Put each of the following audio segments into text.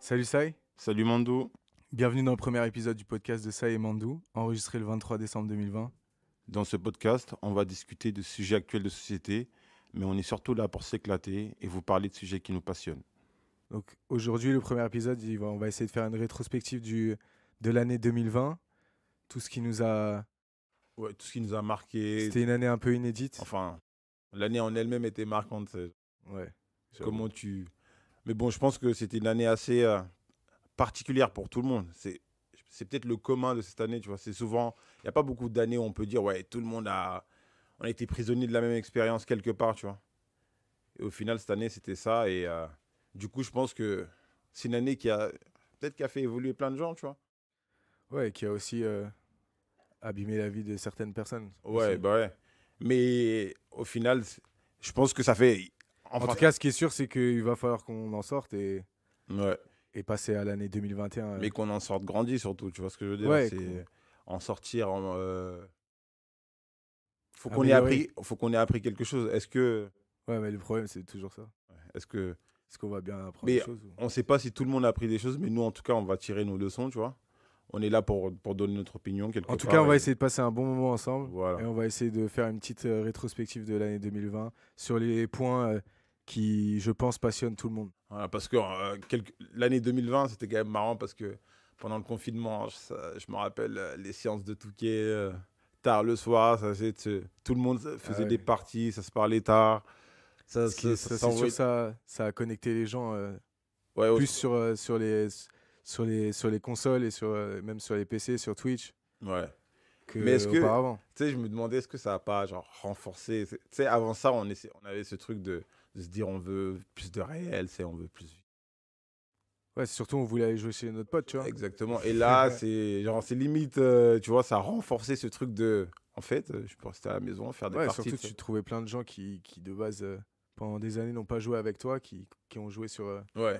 Salut Sai. Salut Mandou. Bienvenue dans le premier épisode du podcast de Sai et Mandou, enregistré le 23 décembre 2020. Dans ce podcast, on va discuter de sujets actuels de société, mais on est surtout là pour s'éclater et vous parler de sujets qui nous passionnent. Donc aujourd'hui, le premier épisode, on va essayer de faire une rétrospective du, de l'année 2020 tout ce qui nous a. Ouais, tout ce qui nous a marqué. C'était une année un peu inédite. Enfin, l'année en elle-même était marquante. Euh, ouais. Comment tu. Mais bon, je pense que c'était une année assez euh, particulière pour tout le monde. C'est c'est peut-être le commun de cette année, tu vois. C'est souvent, il n'y a pas beaucoup d'années où on peut dire, ouais, tout le monde a, on a été prisonnier de la même expérience quelque part, tu vois. Et au final, cette année, c'était ça. Et euh, du coup, je pense que c'est une année qui a, peut-être qui a fait évoluer plein de gens, tu vois. Ouais, qui a aussi abîmer la vie de certaines personnes. Ouais, bah ouais. Mais au final, je pense que ça fait. En tout cas, ce qui est sûr, c'est qu'il va falloir qu'on en sorte et. Ouais. Et passer à l'année 2021. Euh. Mais qu'on en sorte grandi surtout, tu vois ce que je veux dire C'est en sortir. En, euh, Faut qu'on ait appris. Faut qu'on ait appris quelque chose. Est-ce que. Ouais, mais le problème, c'est toujours ça. Est-ce que. Est-ce qu'on va bien apprendre des choses On ne sait pas si tout le monde a appris des choses, mais nous, en tout cas, on va tirer nos leçons, tu vois on est là pour, pour donner notre opinion. en tout cas, on va essayer de passer un bon moment ensemble. Et on va essayer de faire une petite euh, rétrospective de l'année 2020 sur les points euh, qui, je pense, passionnent tout le monde. parce que euh, l'année 2020, c'était quand même marrant parce que pendant le confinement, je, me rappelle les séances de Touquet tard le soir. Ça, tout le monde faisait ah des parties, ça se parlait tard. Ça, ça, ça, a connecté les gens plus sur, sur les sur les, sur les consoles et sur, euh, même sur les PC, sur Twitch. Ouais. mais est-ce que, tu sais, je me demandais est-ce que ça n'a pas genre renforcé. Tu sais, avant ça, on, on avait ce truc de... se dire on veut plus de réel, c'est on veut plus. Ouais, surtout on voulait aller jouer chez notre pote, tu vois. Exactement. Et là, c'est genre c'est limite, euh, tu vois, ça a renforcé ce truc de. En fait, euh, je peux rester à la maison, faire des parties. Surtout, tu trouvais plein de gens qui, qui de base, pendant des années, n'ont pas joué avec toi, qui, qui ont joué sur. Ouais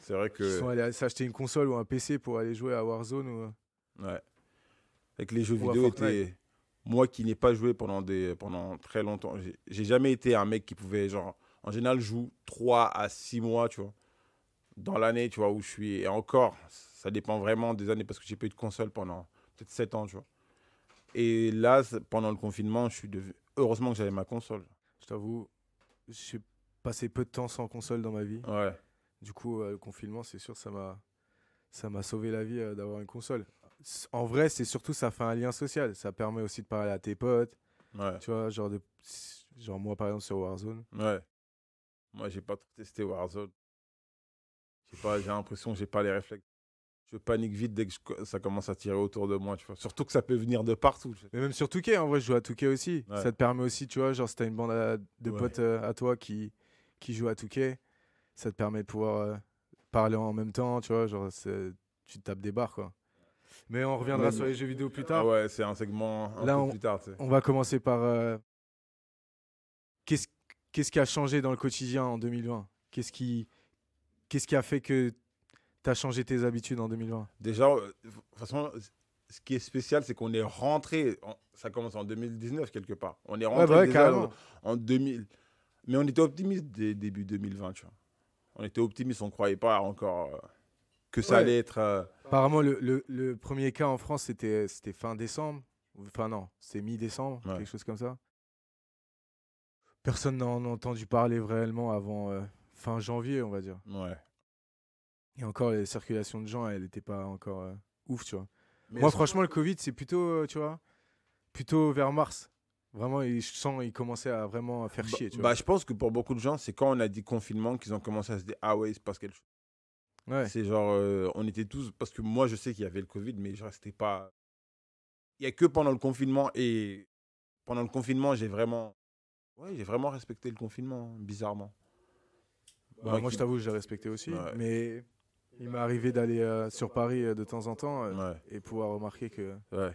c'est vrai que. Ils sont allés s'acheter une console ou un PC pour aller jouer à Warzone ou. Euh, ouais. Avec les jeux vidéo Moi qui n'ai pas joué pendant, des... pendant très longtemps, j'ai jamais été un mec qui pouvait, genre, en général, joue 3 à 6 mois, tu vois, dans l'année, tu vois, où je suis. Et encore, ça dépend vraiment des années parce que j'ai pas eu de console pendant peut-être 7 ans, tu vois. Et là, pendant le confinement, je suis devenu. Heureusement que j'avais ma console. Je t'avoue, j'ai passé peu de temps sans console dans ma vie. Ouais. Du coup, euh, le confinement, c'est sûr, ça m'a ça m'a sauvé la vie euh, d'avoir une console. En vrai, c'est surtout ça fait un lien social. Ça permet aussi de parler à tes potes. Ouais. Tu vois, genre, de, genre moi par exemple sur Warzone. Ouais. Moi, j'ai pas trop testé Warzone. J'ai pas, j'ai l'impression que j'ai pas les réflexes. Je panique vite dès que ça commence à tirer autour de moi, tu vois. Surtout que ça peut venir de partout. Mais même sur Touquet, en hein, vrai, je joue à Touquet aussi. Ça te permet aussi, tu vois, genre si t'as une bande de potes euh, à toi qui, qui joue à Touquet, ça te permet de pouvoir euh, parler en même temps, tu vois, genre tu tapes des barres quoi. Mais on reviendra sur les jeux vidéo plus tard. Ah ouais, c'est un segment un Là, peu plus tard. On va commencer par euh, qu'est-ce qui a changé dans le quotidien en 2020 Qu'est-ce qui, qu'est-ce qui a fait que tu as changé tes habitudes en 2020 Déjà, euh, de toute façon, ce qui est spécial, c'est qu'on est rentré, ça commence en 2019 quelque part. On est rentré bah en, 2000. Mais on était optimiste dès début 2020, tu vois on était optimiste, on ne croyait pas encore euh, que ça allait être. Euh, Apparemment, le, premier cas en France, c'était euh, fin décembre. Enfin, non, c'est mi-décembre, quelque chose comme ça. Personne n'en a entendu parler réellement avant fin janvier, on va dire. Ouais. Et encore, les circulations de gens, elle n'étaient pas encore ouf, tu vois. Moi, franchement, le Covid, c'est plutôt, tu vois, plutôt vers mars. Vraiment, ils sens ils commençaient à vraiment faire bah, chier. Tu bah, vois. bah, je pense que pour beaucoup de gens, c'est quand on a dit confinement qu'ils ont commencé à se dire ah ouais, c'est parce quelque chose. Ouais. C'est genre, euh, on était tous parce que moi, je sais qu'il y avait le Covid, mais je restais pas. Il y a que pendant le confinement et pendant le confinement, j'ai vraiment, ouais, j'ai vraiment respecté le confinement, hein, bizarrement. Bah, moi, je t'avoue, j'ai respecté aussi, mais il m'est arrivé d'aller euh, sur Paris euh, de temps en temps et pouvoir remarquer que. Ouais.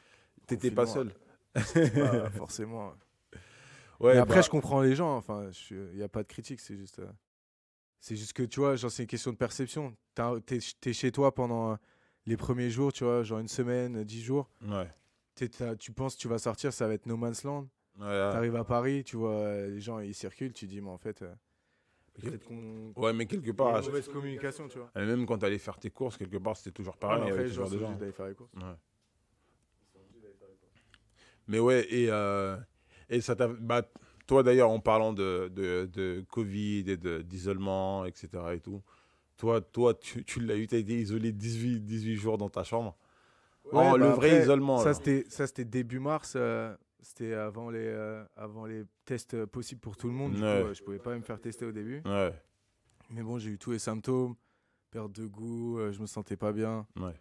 T'étais pas seul. forcément. Euh. Ouais, ah après, bah. je comprends les gens. Enfin, il n'y a pas de critique, c'est juste. Euh, c'est juste que, tu vois, genre, c'est une question de perception. T'es es chez toi pendant euh, les premiers jours, tu vois, genre une semaine, dix jours. Ouais. Tu penses tu vas sortir, ça va être No Man's Land. Ouais, T'arrives à Paris, tu vois, les gens, ils circulent, tu dis, mais en fait. Ouais, mais quelque part. Une mauvaise communication, tu vois. même quand t'allais faire tes courses, quelque part, c'était toujours ah, pareil. faire les courses. Ouais. Mais ouais, et, euh, et ça t'a. Bah, toi d'ailleurs, en parlant de, de, Covid et d'isolement, etc. et tout, toi, toi tu, tu l'as eu, tu as été isolé 18, 18 jours dans ta chambre. Bah le vrai isolement. Ça, c'était début mars. Euh, c'était avant, les euh, avant les tests possibles pour tout le monde. Je ne je pouvais pas me faire tester au début. Mais bon, j'ai eu tous les symptômes perte de goût, je me sentais pas bien. Ouais.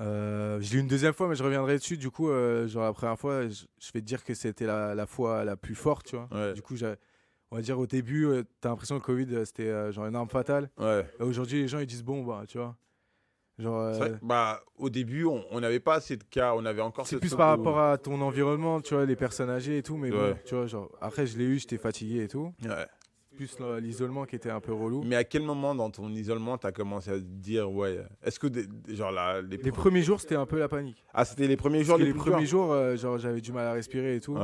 Euh, je l'ai une deuxième fois, mais je reviendrai dessus. Du coup, euh, genre la première fois, je, vais te dire que c'était la, fois la plus forte, tu vois. Du coup, on va dire au début, tu euh, t'as l'impression que le Covid, euh, c'était genre une arme fatale. Ouais. Aujourd'hui, les gens, ils disent bon, bah, tu vois. Genre, bah, au début, on n'avait pas assez de cas, on avait encore. C'est plus par rapport à ton environnement, tu vois, les personnes âgées et tout, mais ouais. tu vois, genre, après, je l'ai eu, j'étais fatigué et tout. Ouais plus l'isolement qui était un peu relou. Mais à quel moment dans ton isolement tu as commencé à dire ouais Est-ce que des, genre là les, premiers jours c'était un peu la panique. Ah c'était les premiers jours. Les, premiers jours euh, genre j'avais du mal à respirer et tout.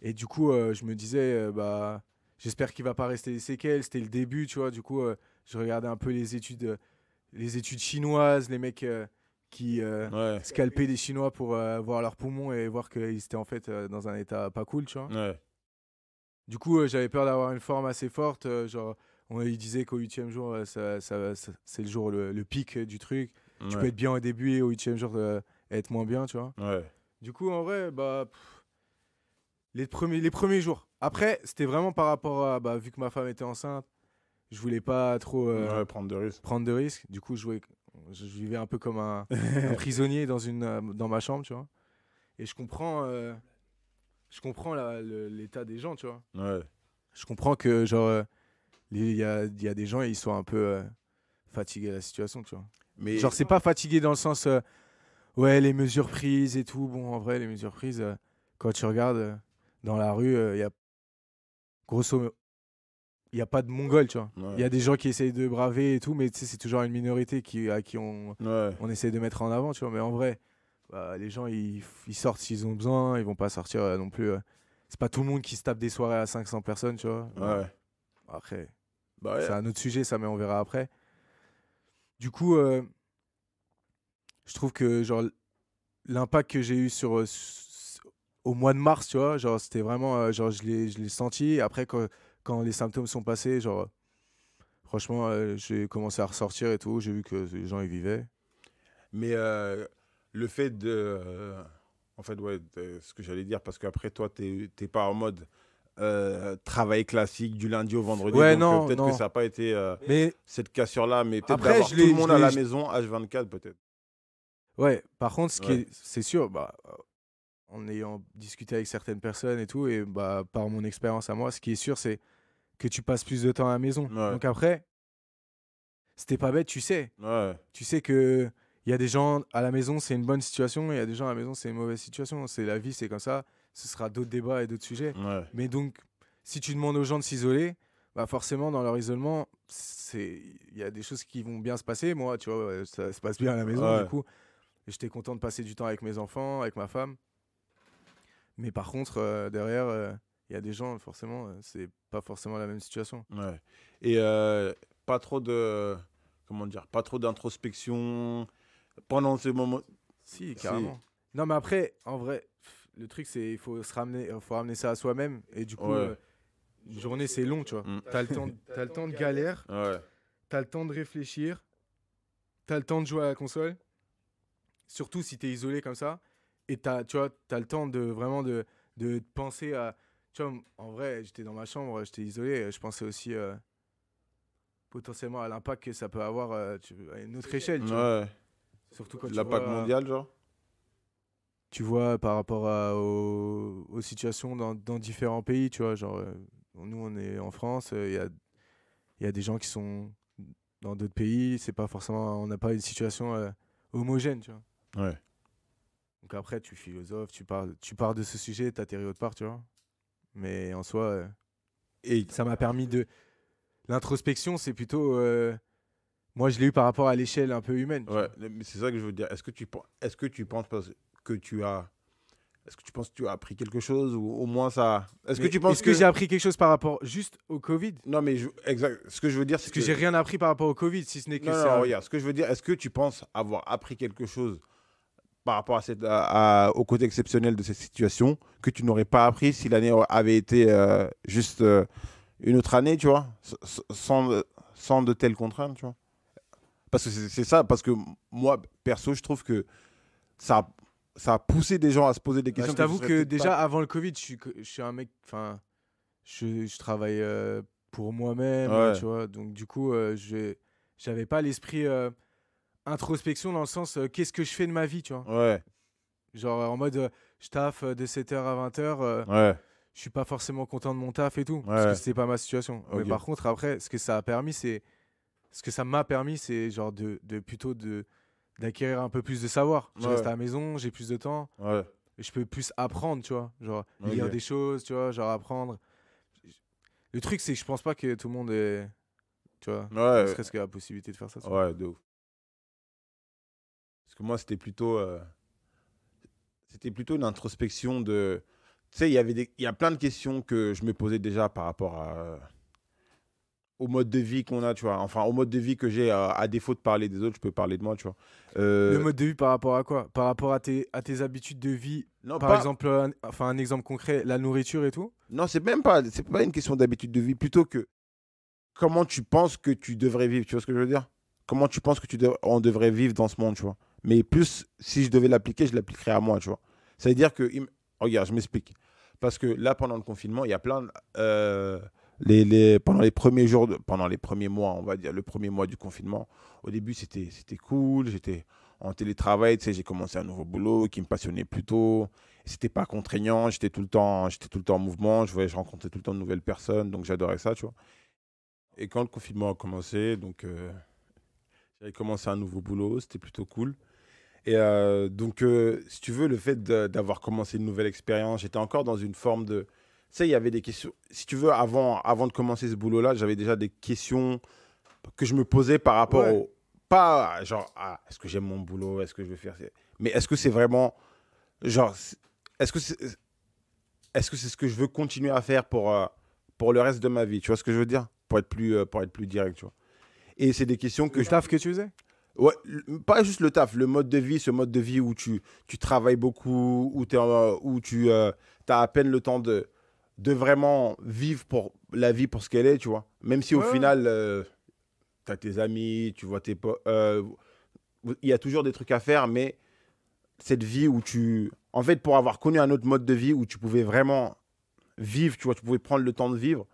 Et du coup euh, je me disais euh, bah j'espère qu'il va pas rester des séquelles. C'était le début tu vois. Du coup je regardais un peu les études les études chinoises les mecs qui scalper scalpaient des Chinois pour voir leurs poumons et voir qu'ils étaient en fait dans un état pas cool, tu vois. Ouais. Du coup, euh, j'avais peur d'avoir une forme assez forte. Euh, genre, on, il disait qu'au huitième jour, euh, ça, c'est le jour le, pic du truc. Tu peux être bien au début et au huitième jour être moins bien, tu vois. Ouais. Du coup, en vrai, bah, les, premiers, les premiers jours. Après, c'était vraiment par rapport à, bah, vu que ma femme était enceinte, je voulais pas trop prendre de risques. Prendre de risques. Du coup, je, jouais, je vivais un peu comme un, prisonnier dans, une, dans ma chambre, tu vois. Et je comprends je comprends l'état des gens, tu vois. Je comprends que, genre, euh, il y a, des gens, et ils sont un peu euh, fatigués de la situation, tu vois. Mais genre, c'est pas fatigué dans le sens, euh, ouais, les mesures prises et tout. Bon, en vrai, les mesures prises, quand tu regardes dans la rue, il y a grosso il n'y a pas de mongols, tu vois. Il y a des gens qui essayent de braver et tout, mais c'est toujours une minorité qui, à qui on, on essaye de mettre en avant, tu vois. Mais en vrai, bah, les gens ils, sortent s'ils ont besoin, ils vont pas sortir euh, non plus. Euh. C'est pas tout le monde qui se tape des soirées à 500 personnes, tu vois. Après, bah, c'est un autre sujet, ça, mais on verra après. Du coup, euh, je trouve que genre l'impact que j'ai eu sur au mois de mars, tu vois, genre c'était vraiment genre je l'ai je l'ai senti. Après quand, quand les symptômes sont passés, genre franchement j'ai commencé à ressortir et tout. J'ai vu que les gens ils vivaient. Mais le fait de. Euh, en fait, ouais, ce que j'allais dire, parce qu'après, toi, tu n'es pas en mode. Euh, travail classique du lundi au vendredi. Ouais, donc euh, peut-être que ça n'a pas été mais... cette cassure-là, mais peut-être d'avoir tout le monde à la maison H24 peut-être. Ouais, par contre, ce qui c'est sûr, bah, en ayant discuté avec certaines personnes et tout, et bah, par mon expérience à moi, ce qui est sûr, c'est que tu passes plus de temps à la maison. Donc après, c'était pas bête, tu sais. ouais Tu sais que il y a des gens à la maison, c'est une bonne situation, il y a des gens à la maison, c'est une mauvaise situation. C'est la vie, c'est comme ça. Ce sera d'autres débats et d'autres sujets. Mais donc, si tu demandes aux gens de s'isoler, bah forcément, dans leur isolement, il y a des choses qui vont bien se passer. Moi, tu vois, ça se passe bien à la maison, du coup. J'étais content de passer du temps avec mes enfants, avec ma femme. Mais par contre, euh, derrière, euh, il y a des gens, forcément, euh, c'est pas forcément la même situation. Ouais. Et pas trop de. Comment dire Pas trop d'introspection pendant ce moment. Si, carrément. Non, mais après, en vrai, le truc, c'est il faut se ramener, euh, faut ramener ça à soi-même. Et du coup, euh, une journée, c'est long, tu vois. tu mm. T'as le temps, as le temps de galère. Tu T'as le temps de réfléchir. T'as le temps de jouer à la console. Surtout si t'es isolé comme ça. Et t'as, tu vois, as le temps de vraiment de, de penser à. Tu vois, en vrai, j'étais dans ma chambre, j'étais isolé. Je pensais aussi euh, potentiellement à l'impact que ça peut avoir à une autre échelle. Tu Surtout quand L'impact vois... mondiale, genre Tu vois, par rapport aux, situations dans, différents pays, tu vois, genre, euh, nous, on est en France, euh, il y a, y, a, des gens qui sont dans d'autres pays, c'est pas forcément, on n'a pas une situation euh, homogène, tu vois. Ouais. Donc après, tu philosophes, tu pars tu pars de ce sujet, atterris autre part, tu vois. Mais en soi, et ça m'a permis de. L'introspection, c'est plutôt. Moi, je l'ai eu par rapport à l'échelle un peu humaine. Ouais, mais c'est ça que je veux dire. Est-ce que tu est-ce que tu penses que tu as est-ce que tu penses tu as appris quelque chose ou au moins ça Est-ce que tu penses que, j'ai appris quelque chose par rapport juste au Covid Non, mais exact. Ce que je veux dire, c'est que, que j'ai rien appris par rapport au Covid, si ce n'est que ça... non, regarde. Ce que je veux dire, est-ce que tu penses avoir appris quelque chose par rapport à cette, au côté exceptionnel de cette situation que tu n'aurais pas appris si l'année avait été euh, juste euh, une autre année, tu vois, sans, sans de telles contraintes, tu vois parce que c'est ça, parce que moi, perso, je trouve que ça, ça a poussé des gens à se poser des bah, questions. je t'avoue que, déjà, avant le Covid, je suis, je suis un mec. Enfin, je, travaille euh, pour moi-même, tu vois. Donc, du coup, euh, je j'avais pas l'esprit euh, introspection dans le sens qu'est-ce que je fais de ma vie, tu vois. Ouais. Genre en mode je taffe de 7h à 20h. ouais je suis pas forcément content de mon taf et tout, ouais. parce que c'était pas ma situation. Mais par contre, après, ce que ça a permis, c'est ce que ça m'a permis, c'est genre de, de plutôt de d'acquérir un peu plus de savoir. Je reste à la maison, j'ai plus de temps. Ouais. Je peux plus apprendre, tu vois. Genre lire des choses, tu vois, genre apprendre. Le truc, c'est que je pense pas que tout le monde est. Tu vois, serait-ce que la possibilité de faire ça. Ouais, de ouf. Parce que moi, c'était plutôt. Euh, c'était plutôt une introspection de. Tu sais, il y avait des... y a plein de questions que je me posais déjà par rapport à au mode de vie qu'on a, tu vois. Enfin, au mode de vie que j'ai, euh, à, défaut de parler des autres, je peux parler de moi, tu vois. Euh, le mode de vie par rapport à quoi Par rapport à tes, à tes habitudes de vie Par exemple, un, enfin, un exemple concret, la nourriture et tout Non, c'est même pas, c'est pas une question d'habitude de vie, plutôt que comment tu penses que tu devrais vivre, tu vois ce que je veux dire Comment tu penses que tu devrait vivre dans ce monde, tu vois Mais plus, si je devais l'appliquer, je l'appliquerais à moi, tu vois. Ça veut dire que, regarde, je m'explique. Parce que là, pendant le confinement, il y a plein de... Euh, les, les, pendant les premiers jours, pendant les premiers mois, on va dire, le premier mois du confinement, au début, c'était cool. J'étais en télétravail, tu sais, j'ai commencé un nouveau boulot qui me passionnait plutôt. C'était pas contraignant, j'étais tout, le temps, tout le temps en mouvement, je, voyais, je rencontrais tout le temps de nouvelles personnes, donc j'adorais ça, tu vois. Et quand le confinement a commencé, donc euh, j'avais commencé un nouveau boulot, c'était plutôt cool. Et euh, donc, euh, si tu veux, le fait d'avoir commencé une nouvelle expérience, j'étais encore dans une forme de, sais, il y avait des questions. Si tu veux, avant, avant de commencer ce boulot-là, j'avais déjà des questions que je me posais par rapport au. Pas genre, est-ce que j'aime mon boulot Est-ce que je veux faire. Mais est-ce que c'est vraiment. Genre, est-ce que c'est. Est-ce que c'est ce que je veux continuer à faire pour, euh, pour le reste de ma vie Tu vois ce que je veux dire pour être, plus, euh, pour être plus direct, tu vois. Et c'est des questions que. Le taf que tu faisais Ouais, pas juste le taf, le mode de vie, ce mode de vie où tu, tu travailles beaucoup, où, es où tu euh, as à peine le temps de, de vraiment vivre pour la vie pour ce qu'elle est, tu vois. Même si au final, euh, tu as tes amis, tu vois tes euh, il y a toujours des trucs à faire, mais cette vie où tu. En fait, pour avoir connu un autre mode de vie où tu pouvais vraiment vivre, tu vois, tu pouvais prendre le temps de vivre.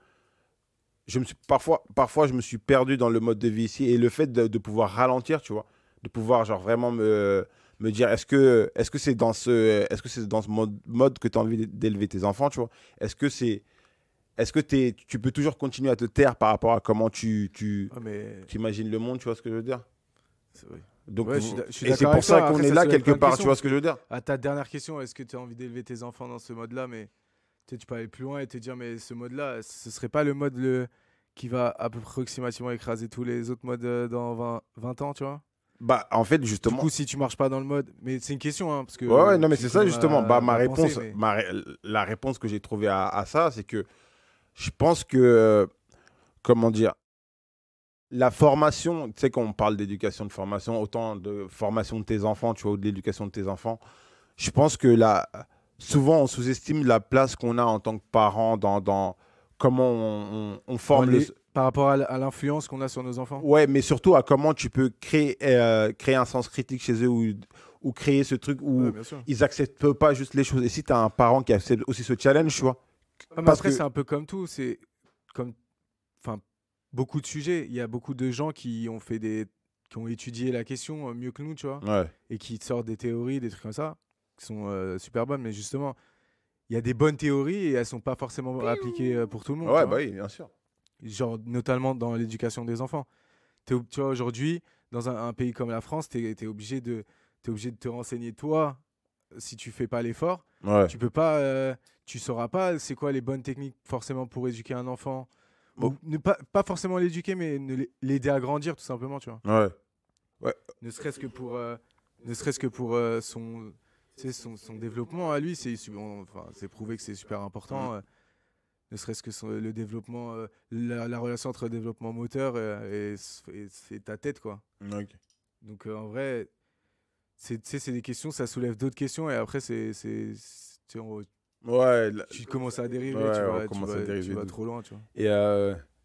Je me suis, parfois, parfois, je me suis perdu dans le mode de vie ici. Et le fait de, de pouvoir ralentir, tu vois, de pouvoir genre vraiment me me dire est-ce que est-ce que c'est dans ce est-ce que c'est dans ce mode, mode que tu as envie d'élever tes enfants, tu vois Est-ce que c'est est-ce que tu peux toujours continuer à te taire par rapport à comment tu tu imagines le monde, tu vois ce que je veux dire Donc et c'est pour ça qu'on est là quelque part, tu vois ce que je veux dire À ta dernière question, est-ce que tu as envie d'élever tes enfants dans ce mode-là mais tu peux aller plus loin et te dire mais ce mode-là, ce serait pas le mode le qui va à approximativement écraser tous les autres modes euh, dans 20, 20 ans, tu vois bah, en fait, justement. Du coup, si tu marches pas dans le mode. Mais c'est une question, hein, parce que. Ouais, non, mais c'est ça, justement. bah, ma réponse, ma la réponse que j'ai trouvée à, ça, c'est que je pense que. Euh, comment dire La formation, tu sais, quand on parle d'éducation, de formation, autant de formation de tes enfants, tu vois, ou de l'éducation de tes enfants, je pense que là. Souvent, on sous-estime la place qu'on a en tant que parent dans, dans comment on, forme les, le... Par rapport à l'influence qu'on a sur nos enfants Ouais, mais surtout à comment tu peux créer, euh, créer un sens critique chez eux ou, ou créer ce truc où ils acceptent pas juste les choses. Et si tu as un parent qui accepte aussi ce challenge, tu vois. parce après, que... c'est un peu comme tout. C'est comme enfin, beaucoup de sujets. Il y a beaucoup de gens qui ont fait des qui ont étudié la question euh, mieux que nous, tu vois, et qui sortent des théories, des trucs comme ça, qui sont euh, super bonnes. Mais justement, il y a des bonnes théories et elles sont pas forcément appliquées pour tout le monde. Ouais, bah oui, bien sûr genre notamment dans l'éducation des enfants. tu vois, aujourd'hui, dans un, pays comme la France, tu es, obligé de, es obligé de te renseigner toi si tu fais pas l'effort. Tu peux pas, euh, tu sauras pas c'est quoi les bonnes techniques forcément pour éduquer un enfant. Bon. ne pas, pas forcément l'éduquer, mais l'aider à grandir tout simplement, tu vois. Ouais. ouais. Ne serait-ce que pour, euh, ne serait-ce que pour euh, son, son, développement à lui, c'est enfin, prouvé que c'est super important. Mm ne serait-ce que le développement, euh, la, relation entre développement moteur euh, et, ta tête, quoi. Donc euh, en vrai, c'est des questions, ça soulève d'autres questions et après, c'est. tu commences à dériver, tu, vas, trop loin, tu vois. Et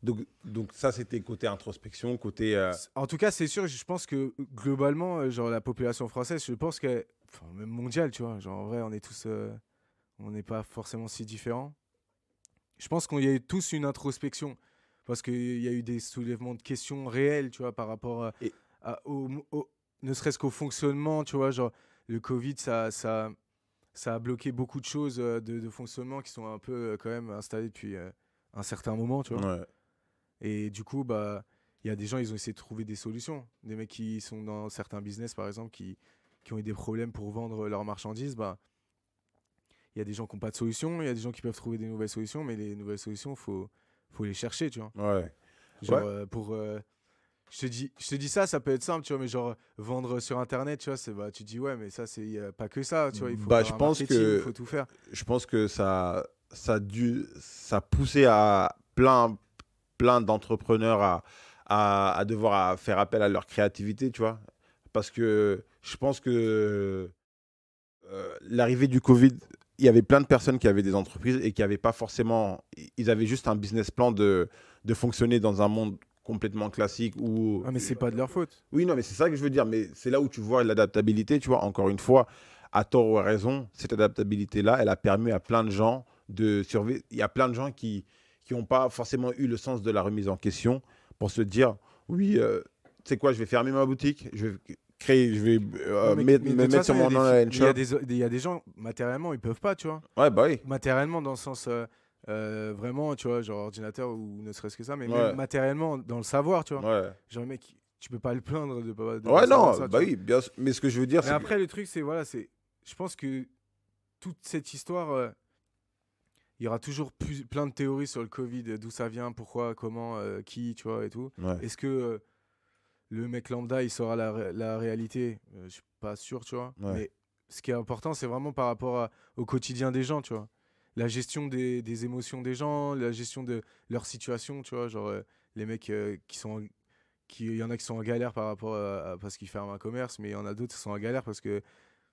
donc, donc ça, c'était côté introspection, côté. En tout cas, c'est sûr. Je pense que globalement, genre la population française, je pense que, même mondiale, tu vois. Genre en vrai, on est tous, on n'est pas forcément si différents je pense qu'on y a eu tous une introspection parce qu'il y a eu des soulèvements de questions réelles, tu vois, par rapport euh, au, ne serait-ce qu'au fonctionnement, tu vois, genre le Covid, ça, ça, ça a bloqué beaucoup de choses euh, de, fonctionnement qui sont un peu euh, quand même installées depuis un certain moment, tu vois. Et du coup, bah, il y a des gens, ils ont essayé de trouver des solutions. Des mecs qui sont dans certains business, par exemple, qui, qui ont eu des problèmes pour vendre leurs marchandises, bah, il y a des gens qui n'ont pas de solution, il y a des gens qui peuvent trouver des nouvelles solutions, mais les nouvelles solutions, faut, faut les chercher, tu vois. Euh, pour. Euh, je te, dis, je dis ça, ça peut être simple, tu vois, mais genre vendre sur internet, tu vois, bah, tu dis ouais, mais ça c'est pas que ça, tu vois, il faut bah, je pense que, faut tout faire. Je pense que ça ça a ça poussé à plein plein d'entrepreneurs à, à, devoir faire appel à leur créativité, tu vois, parce que je pense que euh, l'arrivée du Covid il y avait plein de personnes qui avaient des entreprises et qui n'avaient pas forcément. Ils avaient juste un business plan de, fonctionner dans un monde complètement classique ou. Ah, mais c'est pas de leur faute. Oui, non, mais c'est ça que je veux dire. Mais c'est là où tu vois l'adaptabilité, tu vois, encore une fois, à tort ou à raison, cette adaptabilité-là, elle a permis à plein de gens de survivre. Il y a plein de gens qui n'ont pas forcément eu le sens de la remise en question pour se dire oui, c'est euh, tu sais quoi, je vais fermer ma boutique, je je vais euh, euh, sur mon Il y, a des gens, matériellement, ils peuvent pas, tu vois. Ouais, bah Matériellement, dans le sens. Euh, vraiment, tu vois, genre ordinateur ou ne serait-ce que ça, mais matériellement, dans le savoir, tu vois. Genre, mec, tu peux pas le plaindre de pas. ouais, non, bah oui, bien sûr. Mais ce que je veux dire, c'est. après, le truc, c'est, voilà, c'est. Je pense que toute cette histoire, il y aura toujours plus, plein de théories sur le Covid, d'où ça vient, pourquoi, comment, qui, tu vois, et tout. Est-ce que le mec lambda, il saura la, la réalité. je euh, je suis pas sûr, tu vois. Mais ce qui est important, c'est vraiment par rapport au quotidien des gens, tu vois. La gestion des, des, émotions des gens, la gestion de leur situation, tu vois. Genre, euh, les mecs euh, qui sont. qui, il y en a qui sont en galère par rapport à, parce qu'ils ferment un commerce, mais il y en a d'autres qui sont en galère parce que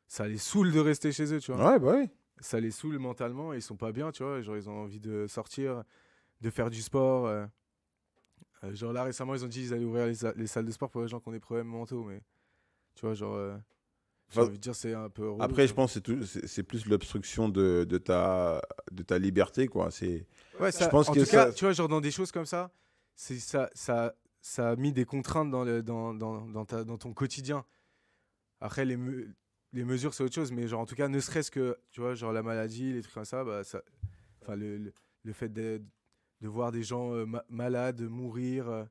ça les saoule de rester chez eux, tu vois. Ouais, bah oui. Ça les saoule mentalement, ils sont pas bien, tu vois. Genre, ils ont envie de sortir, de faire du sport. Euh, genre là, récemment, ils ont dit qu'ils allaient ouvrir les, les, salles de sport pour les gens qui ont des problèmes mentaux, mais tu vois, genre. Euh, je veux dire, c'est un peu. après, je pense que c'est plus l'obstruction de, de, ta, de ta liberté, quoi. C'est. je pense que ça... tu vois, genre dans des choses comme ça, c'est ça, ça, ça a mis des contraintes dans, le, dans, dans, dans, ta, dans ton quotidien. Après, les, les mesures, c'est autre chose, mais genre, en tout cas, ne serait-ce que, tu vois, genre la maladie, les trucs comme ça, bah, ça le, le, le fait de voir des gens euh, malades mourir. Euh,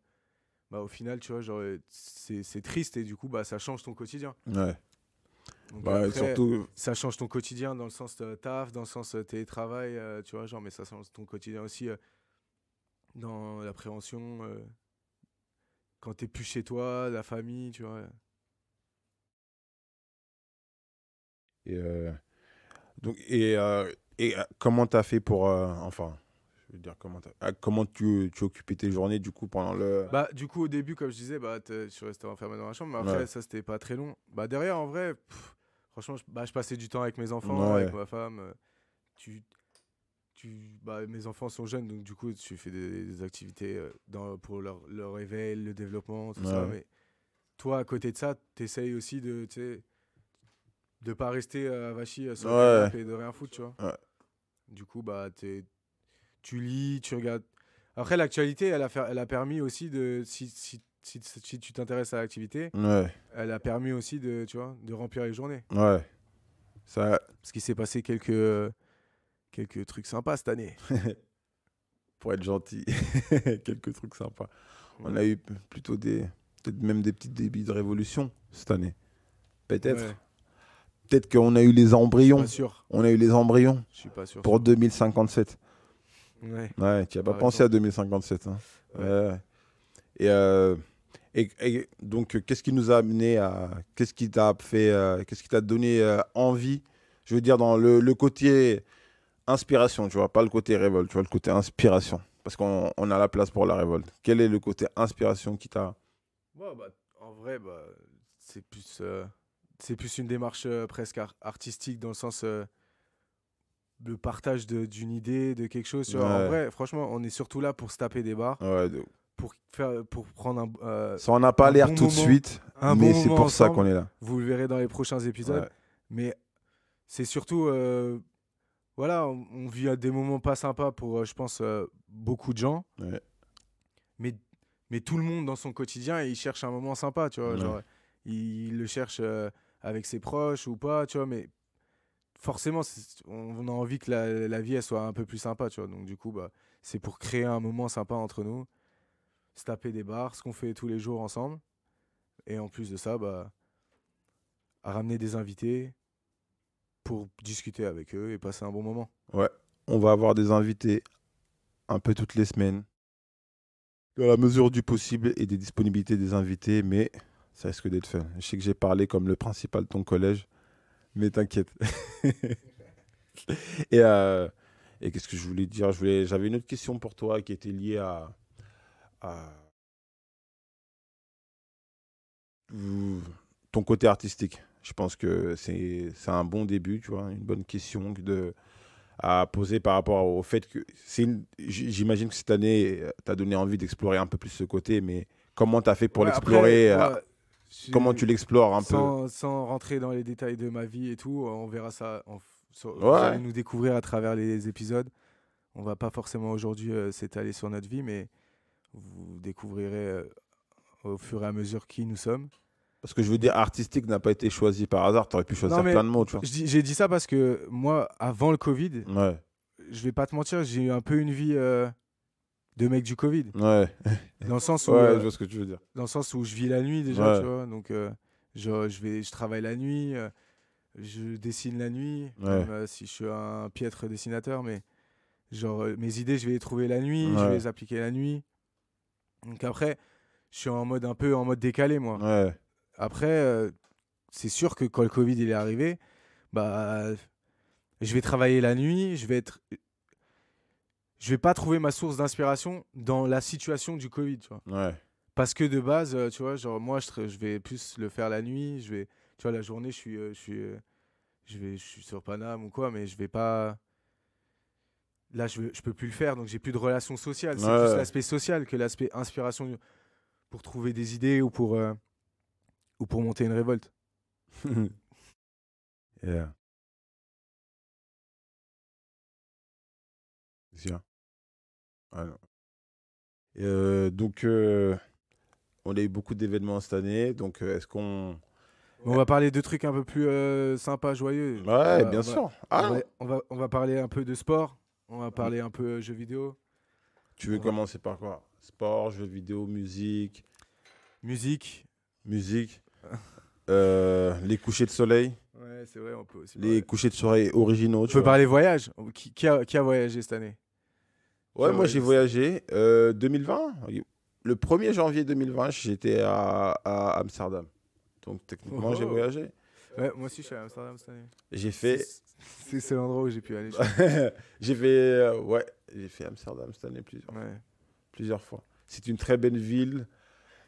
bah, au final, tu vois, genre, euh, c'est triste et du coup, bah, ça change ton quotidien. Ouais. bah, surtout... Ça change ton quotidien dans le sens de taf, dans le sens télétravail, tu vois, genre, mais ça change ton quotidien aussi dans l'appréhension, quand t'es plus chez toi, la famille, tu vois. Et, donc, et, et comment t'as fait pour. enfin je veux dire, comment, ah, comment tu, occupais tes journées du coup pendant le. Bah, du coup, au début, comme je disais, bah, je suis resté enfermé dans la chambre, mais après, ça, c'était pas très long. Bah, derrière, en vrai, franchement, je, bah, je, passais du temps avec mes enfants, avec ma femme. Euh, tu, tu, bah, mes enfants sont jeunes, donc du coup, tu fais des, activités euh, dans, pour leur, leur éveil, le développement, tout ça. Mais toi, à côté de ça, tu essayes aussi de de pas rester euh, à Vachy sur et de rien foutre, tu vois. Du coup, bah, t'es tu lis, tu regardes. Après, l'actualité, elle a, fait, elle a permis aussi de. Si, si, tu t'intéresses à l'activité, elle a permis aussi de, tu vois, de remplir les journées. Ouais. Ça... Parce qu'il s'est passé quelques, quelques trucs sympas cette année. Pour être gentil, quelques trucs sympas. On a eu plutôt des. Peut-être même des petits débits de révolution cette année. Peut-être. Peut-être qu'on a eu les embryons. On a eu les embryons. Je suis pas sûr. Pour 2057. Ouais. tu n'as pas pensé à 2057. Hein. Euh, et, et, donc, euh, qu'est-ce qui nous a amené à. Qu'est-ce qui t'a fait. Euh, qu'est-ce qui t'a donné envie Je veux dire, dans le, côté inspiration, tu vois, pas le côté révolte, tu vois, le côté inspiration. Parce qu'on a la place pour la révolte. Quel est le côté inspiration qui t'a. Bah, en vrai, bah, c'est plus. C'est plus une démarche presque artistique dans le sens le partage d'une idée, de quelque chose. En vrai, franchement, on est surtout là pour se taper des barres. Pour, faire, pour prendre un. Euh, ça en a pas l'air tout de suite, mais c'est pour ça qu'on est là. Vous le verrez dans les prochains épisodes. Mais c'est surtout. Euh, voilà, on, vit à des moments pas sympas pour, euh, je pense, beaucoup de gens. Mais, mais tout le monde dans son quotidien, il cherche un moment sympa, tu vois. il, il, le cherche avec ses proches ou pas, tu vois. Mais forcément, on a envie que la, vie soit un peu plus sympa, tu vois. Donc du coup, bah, c'est pour créer un moment sympa entre nous, se taper des bars, ce qu'on fait tous les jours ensemble. Et en plus de ça, bah, à ramener des invités pour discuter avec eux et passer un bon moment. Ouais, on va avoir des invités un peu toutes les semaines, dans la mesure du possible et des disponibilités des invités, mais ça risque d'être fait. Je sais que j'ai parlé comme le principal de ton collège mais t'inquiète. et, euh, et qu'est-ce que je voulais dire J'avais une autre question pour toi qui était liée à. Ton côté artistique. Je pense que c'est un bon début, tu vois, une bonne question de, à poser par rapport au fait que. Une... J'imagine que cette année, tu as donné envie d'explorer un peu plus ce côté, mais comment tu as fait pour l'explorer euh, comment tu l'explores un peu Sans rentrer dans les détails de ma vie et tout, euh, on verra ça. On, nous découvrir à travers les épisodes. On va pas forcément aujourd'hui euh, s'étaler sur notre vie, mais vous découvrirez euh, au fur et à mesure qui nous sommes. Parce que je veux dire, artistique n'a pas été choisi par hasard. Tu aurais pu choisir plein de mots. J'ai dit ça parce que moi, avant le Covid, ouais. je vais pas te mentir, j'ai eu un peu une vie de mec du Covid. Ouais. Dans le sens où. Euh, je vois ce que tu veux dire. Dans le sens où je vis la nuit déjà, tu vois. Donc, euh, je, je, vais, je travaille la nuit, euh, je dessine la nuit, même, si je suis un piètre dessinateur, mais genre, mes idées, je vais les trouver la nuit, je vais les appliquer la nuit. Donc, après, je suis en mode un peu en mode décalé, moi. Après, c'est sûr que quand le Covid il est arrivé, bah. Je vais travailler la nuit, je vais être je vais pas trouver ma source d'inspiration dans la situation du Covid, tu vois. Ouais. Parce que de base, euh, tu vois, genre moi, je, je, vais plus le faire la nuit, je vais, tu vois, la journée, je suis, euh, je suis, euh, je vais, je suis sur Paname ou quoi, mais je vais pas. Là, je, je peux plus le faire, donc j'ai plus de relations sociales. C'est l'aspect social que l'aspect inspiration pour trouver des idées ou pour ou pour monter une révolte. yeah. Yeah donc, on a eu beaucoup d'événements cette année. Donc, est-ce qu'on. On va parler de trucs un peu plus sympas, joyeux. Ouais, bien sûr. On ah! va, on, va, on, va, parler un peu de sport. On va mmh. parler un peu jeux vidéo. Tu veux commencer par quoi Sport, jeux vidéo, musique. Musique. Musique. Euh, les couchers de soleil. Ouais, c'est vrai, on peut aussi. Les couchers de soleil originaux. Tu peux parler voyage. Qui, qui, a, qui a voyagé cette année Ouais, moi j'ai voyagé. 2020, euh, le 1er janvier 2020, j'étais à, Amsterdam. Donc techniquement, j'ai voyagé. moi aussi, je suis à Amsterdam cette année. J'ai fait. C'est l'endroit où j'ai pu aller. j'ai fait, euh, ouais, j'ai fait Amsterdam cette année plusieurs, fois. plusieurs fois. C'est une très belle ville,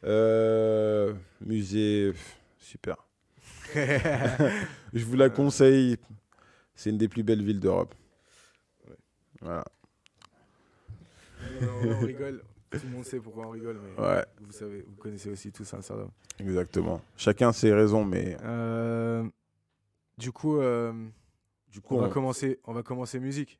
euh, musée, super. je vous la conseille. C'est une des plus belles villes d'Europe. Voilà on rigole. Tout le monde sait pourquoi on rigole, mais vous savez, vous connaissez aussi tous Amsterdam. Exactement. Chacun ses raisons, mais. Euh, du coup, euh, du coup, on, va commencer. On va commencer musique.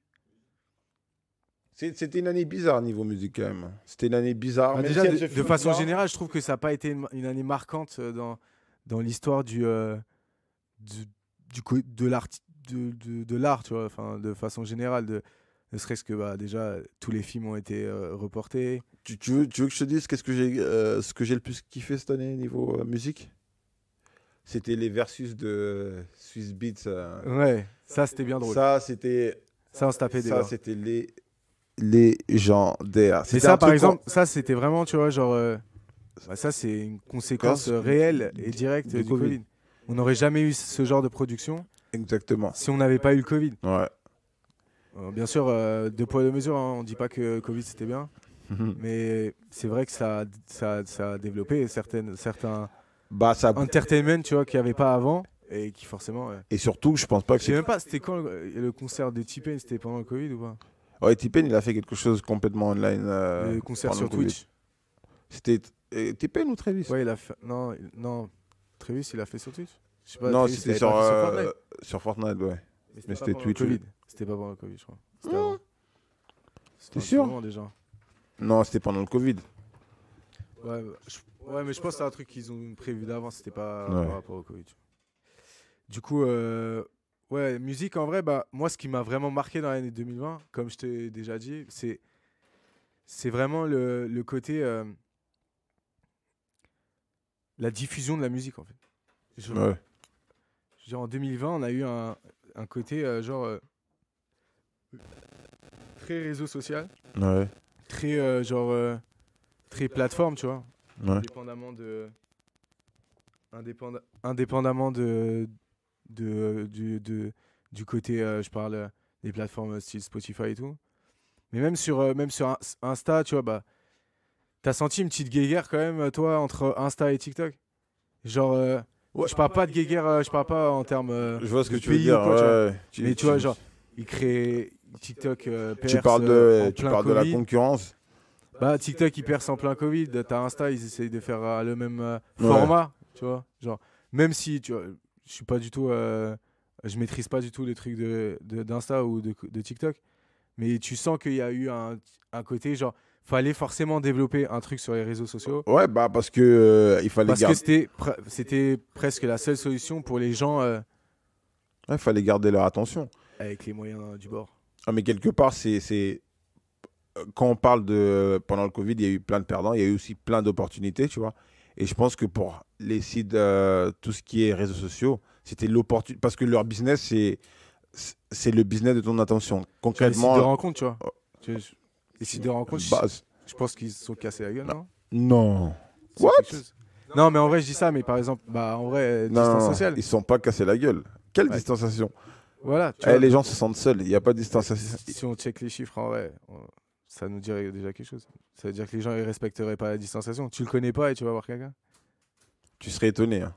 C'était une année bizarre niveau musique quand même. C'était une année bizarre. Bah, de, façon générale, je trouve que ça n'a pas été une, année marquante euh, dans dans l'histoire du, du, de l'art de, de l'art, tu vois, enfin de façon générale de ne serait-ce que bah, déjà, tous les films ont été euh, reportés. Tu, veux, tu, veux, que je te dise qu'est-ce que j'ai euh, ce que j'ai le plus kiffé cette année niveau euh, musique C'était les versus de Swiss Beats. ouais, ça c'était bien drôle. Ça c'était ça on se tapait des Ça c'était les légendaire. Mais ça par exemple, ça c'était vraiment tu vois genre bah, ça c'est une conséquence réelle et directe du, COVID. COVID. On n'aurait jamais eu ce genre de production. Exactement. Si on n'avait pas eu le Covid. Ouais. Euh, bien sûr, euh, deux poids, deux mesures. Hein, on ne dit pas que Covid, c'était bien. mais c'est vrai que ça, ça, a développé certaines, certains bah, ça... entertainment tu vois, qu'il n'y avait pas avant. Et qui forcément. Et surtout, je pense pas que c'est. même pas, c'était quand le, concert de t C'était pendant le Covid ou pas Ouais, t il a fait quelque chose complètement online. Euh, le concert sur Twitch. C'était t ou Travis Ouais, il a Non, non, Travis, il a fait sur Twitch. non, c'était sur, Fortnite. ouais. Mais c'était Twitch. C'était pas pendant le Covid, je crois. C'était mmh. avant. C'était sûr déjà. Non, c'était pendant le Covid. Ouais, mais je pense que c'est un truc qu'ils ont prévu d'avant, c'était pas par rapport au Covid. Du coup, euh, ouais, musique en vrai, bah, moi ce qui m'a vraiment marqué dans l'année 2020, comme je t'ai déjà dit, c'est c'est vraiment le, côté. Euh, la diffusion de la musique en fait. Je- Ouais. Genre en 2020, on a eu un, côté euh, genre très réseau social. Très euh, genre euh, très plateforme, tu vois. Ouais. Indépendamment de indépendamment de de, du côté euh, je parle des plateformes style Spotify et tout. Mais même sur même sur Insta, tu vois bah T'as senti une petite guéguerre quand même, toi, entre Insta et TikTok Genre, je parle pas de guéguerre, je parle pas en termes. je vois ce que tu veux dire. Mais tu vois, genre, ils créent, TikTok euh, tu parles de, euh, tu parles de la concurrence. Bah, TikTok, ils percent en plein Covid. T'as Insta, ils essayent de faire euh, le même format. Tu vois Genre, même si je suis pas du tout. je maîtrise pas du tout les trucs d'Insta de, ou de, TikTok. Mais tu sens qu'il y a eu un, côté genre fallait forcément développer un truc sur les réseaux sociaux. Ouais, bah parce que il fallait parce c'était presque la seule solution pour les gens. Il fallait garder leur attention. Avec les moyens du bord. Ah, mais quelque part, c'est. Quand on parle de. Pendant le Covid, il y a eu plein de perdants, il y a eu aussi plein d'opportunités, tu vois. Et je pense que pour les sites, euh, tout ce qui est réseaux sociaux, c'était l'opportunité. Parce que leur business, c'est. C'est le business de ton attention. Concrètement. Les sites de rencontre, tu vois. Euh, sites de euh, rencontre, bah, je, pense qu'ils se sont cassés la gueule, bah, non Non. What Non, mais en vrai, je dis ça, mais par exemple, bah, en vrai, distance sociale. Ils ne sont pas cassés la gueule. Quelle distanciation voilà. Eh, les gens se sentent seuls. Il n'y a pas de distanciation. Si on check les chiffres, en vrai, ça nous dirait déjà quelque chose. Ça veut dire que les gens ne respecteraient pas la distanciation. Tu le connais pas et tu vas voir quelqu'un. Tu serais étonné. Hein.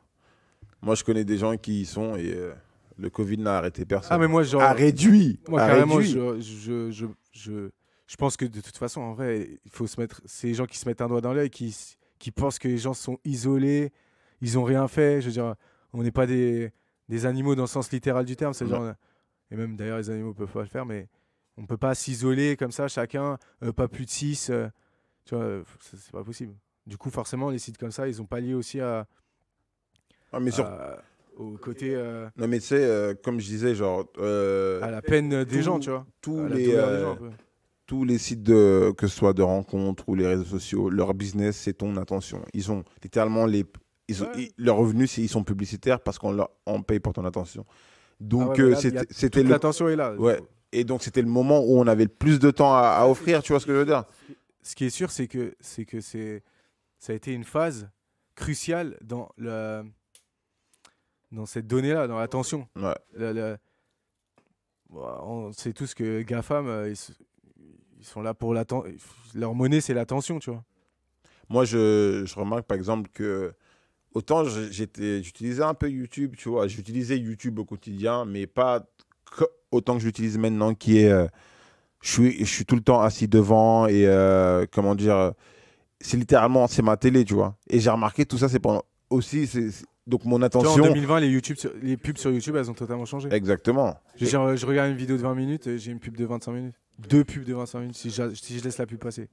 Moi, je connais des gens qui y sont et euh, le Covid n'a arrêté personne. Ah, mais moi, genre. A réduit. Moi, carrément, Je, je, je, je, pense que de toute façon, en vrai, il faut se mettre. C'est les gens qui se mettent un doigt dans l'œil, qui, qui pensent que les gens sont isolés, ils n'ont rien fait. Je veux dire, on n'est pas des des animaux dans le sens littéral du terme. C'est genre, et même d'ailleurs, les animaux peuvent pas le faire, mais on ne peut pas s'isoler comme ça, chacun, euh, pas plus de 6. Euh, tu vois, euh, c'est pas possible. Du coup, forcément, les sites comme ça, ils ont lié aussi ah, à. au côté. non, mais tu sais, comme je disais, genre. à la peine des gens, tu vois. Tous les. tous les sites, que ce soit de rencontres ou les réseaux sociaux, leur business, c'est ton attention. Ils ont littéralement les, ils, ils, leurs revenus, ils sont publicitaires parce qu'on on paye pour ton attention. Donc, ah euh, c'était L'attention est là. Ouais. Et donc, c'était le moment où on avait le plus de temps à, offrir, tu vois ce que je veux dire Ce qui est sûr, c'est que, que ça a été une phase cruciale dans, le, dans cette donnée-là, dans l'attention. Ouais. Le, on sait tous que GAFAM, euh, ils, ils sont là pour l'attention. Leur monnaie, c'est l'attention, tu vois. Moi, je, je, remarque par exemple que autant j'utilisais un peu YouTube, tu vois, j'utilisais YouTube au quotidien, mais pas autant que j'utilise maintenant, qui est, euh, je suis, je suis tout le temps assis devant et euh, comment dire, euh, c'est littéralement c'est ma télé, tu vois. Et j'ai remarqué tout ça, c'est pendant aussi, c'est donc mon attention. en 2020, les, les pubs sur YouTube, elles ont totalement changé. Exactement. Je, regarde une vidéo de 20 minutes, j'ai une pub de 25 minutes. Deux pubs de 25 minutes si je, laisse la pub passer.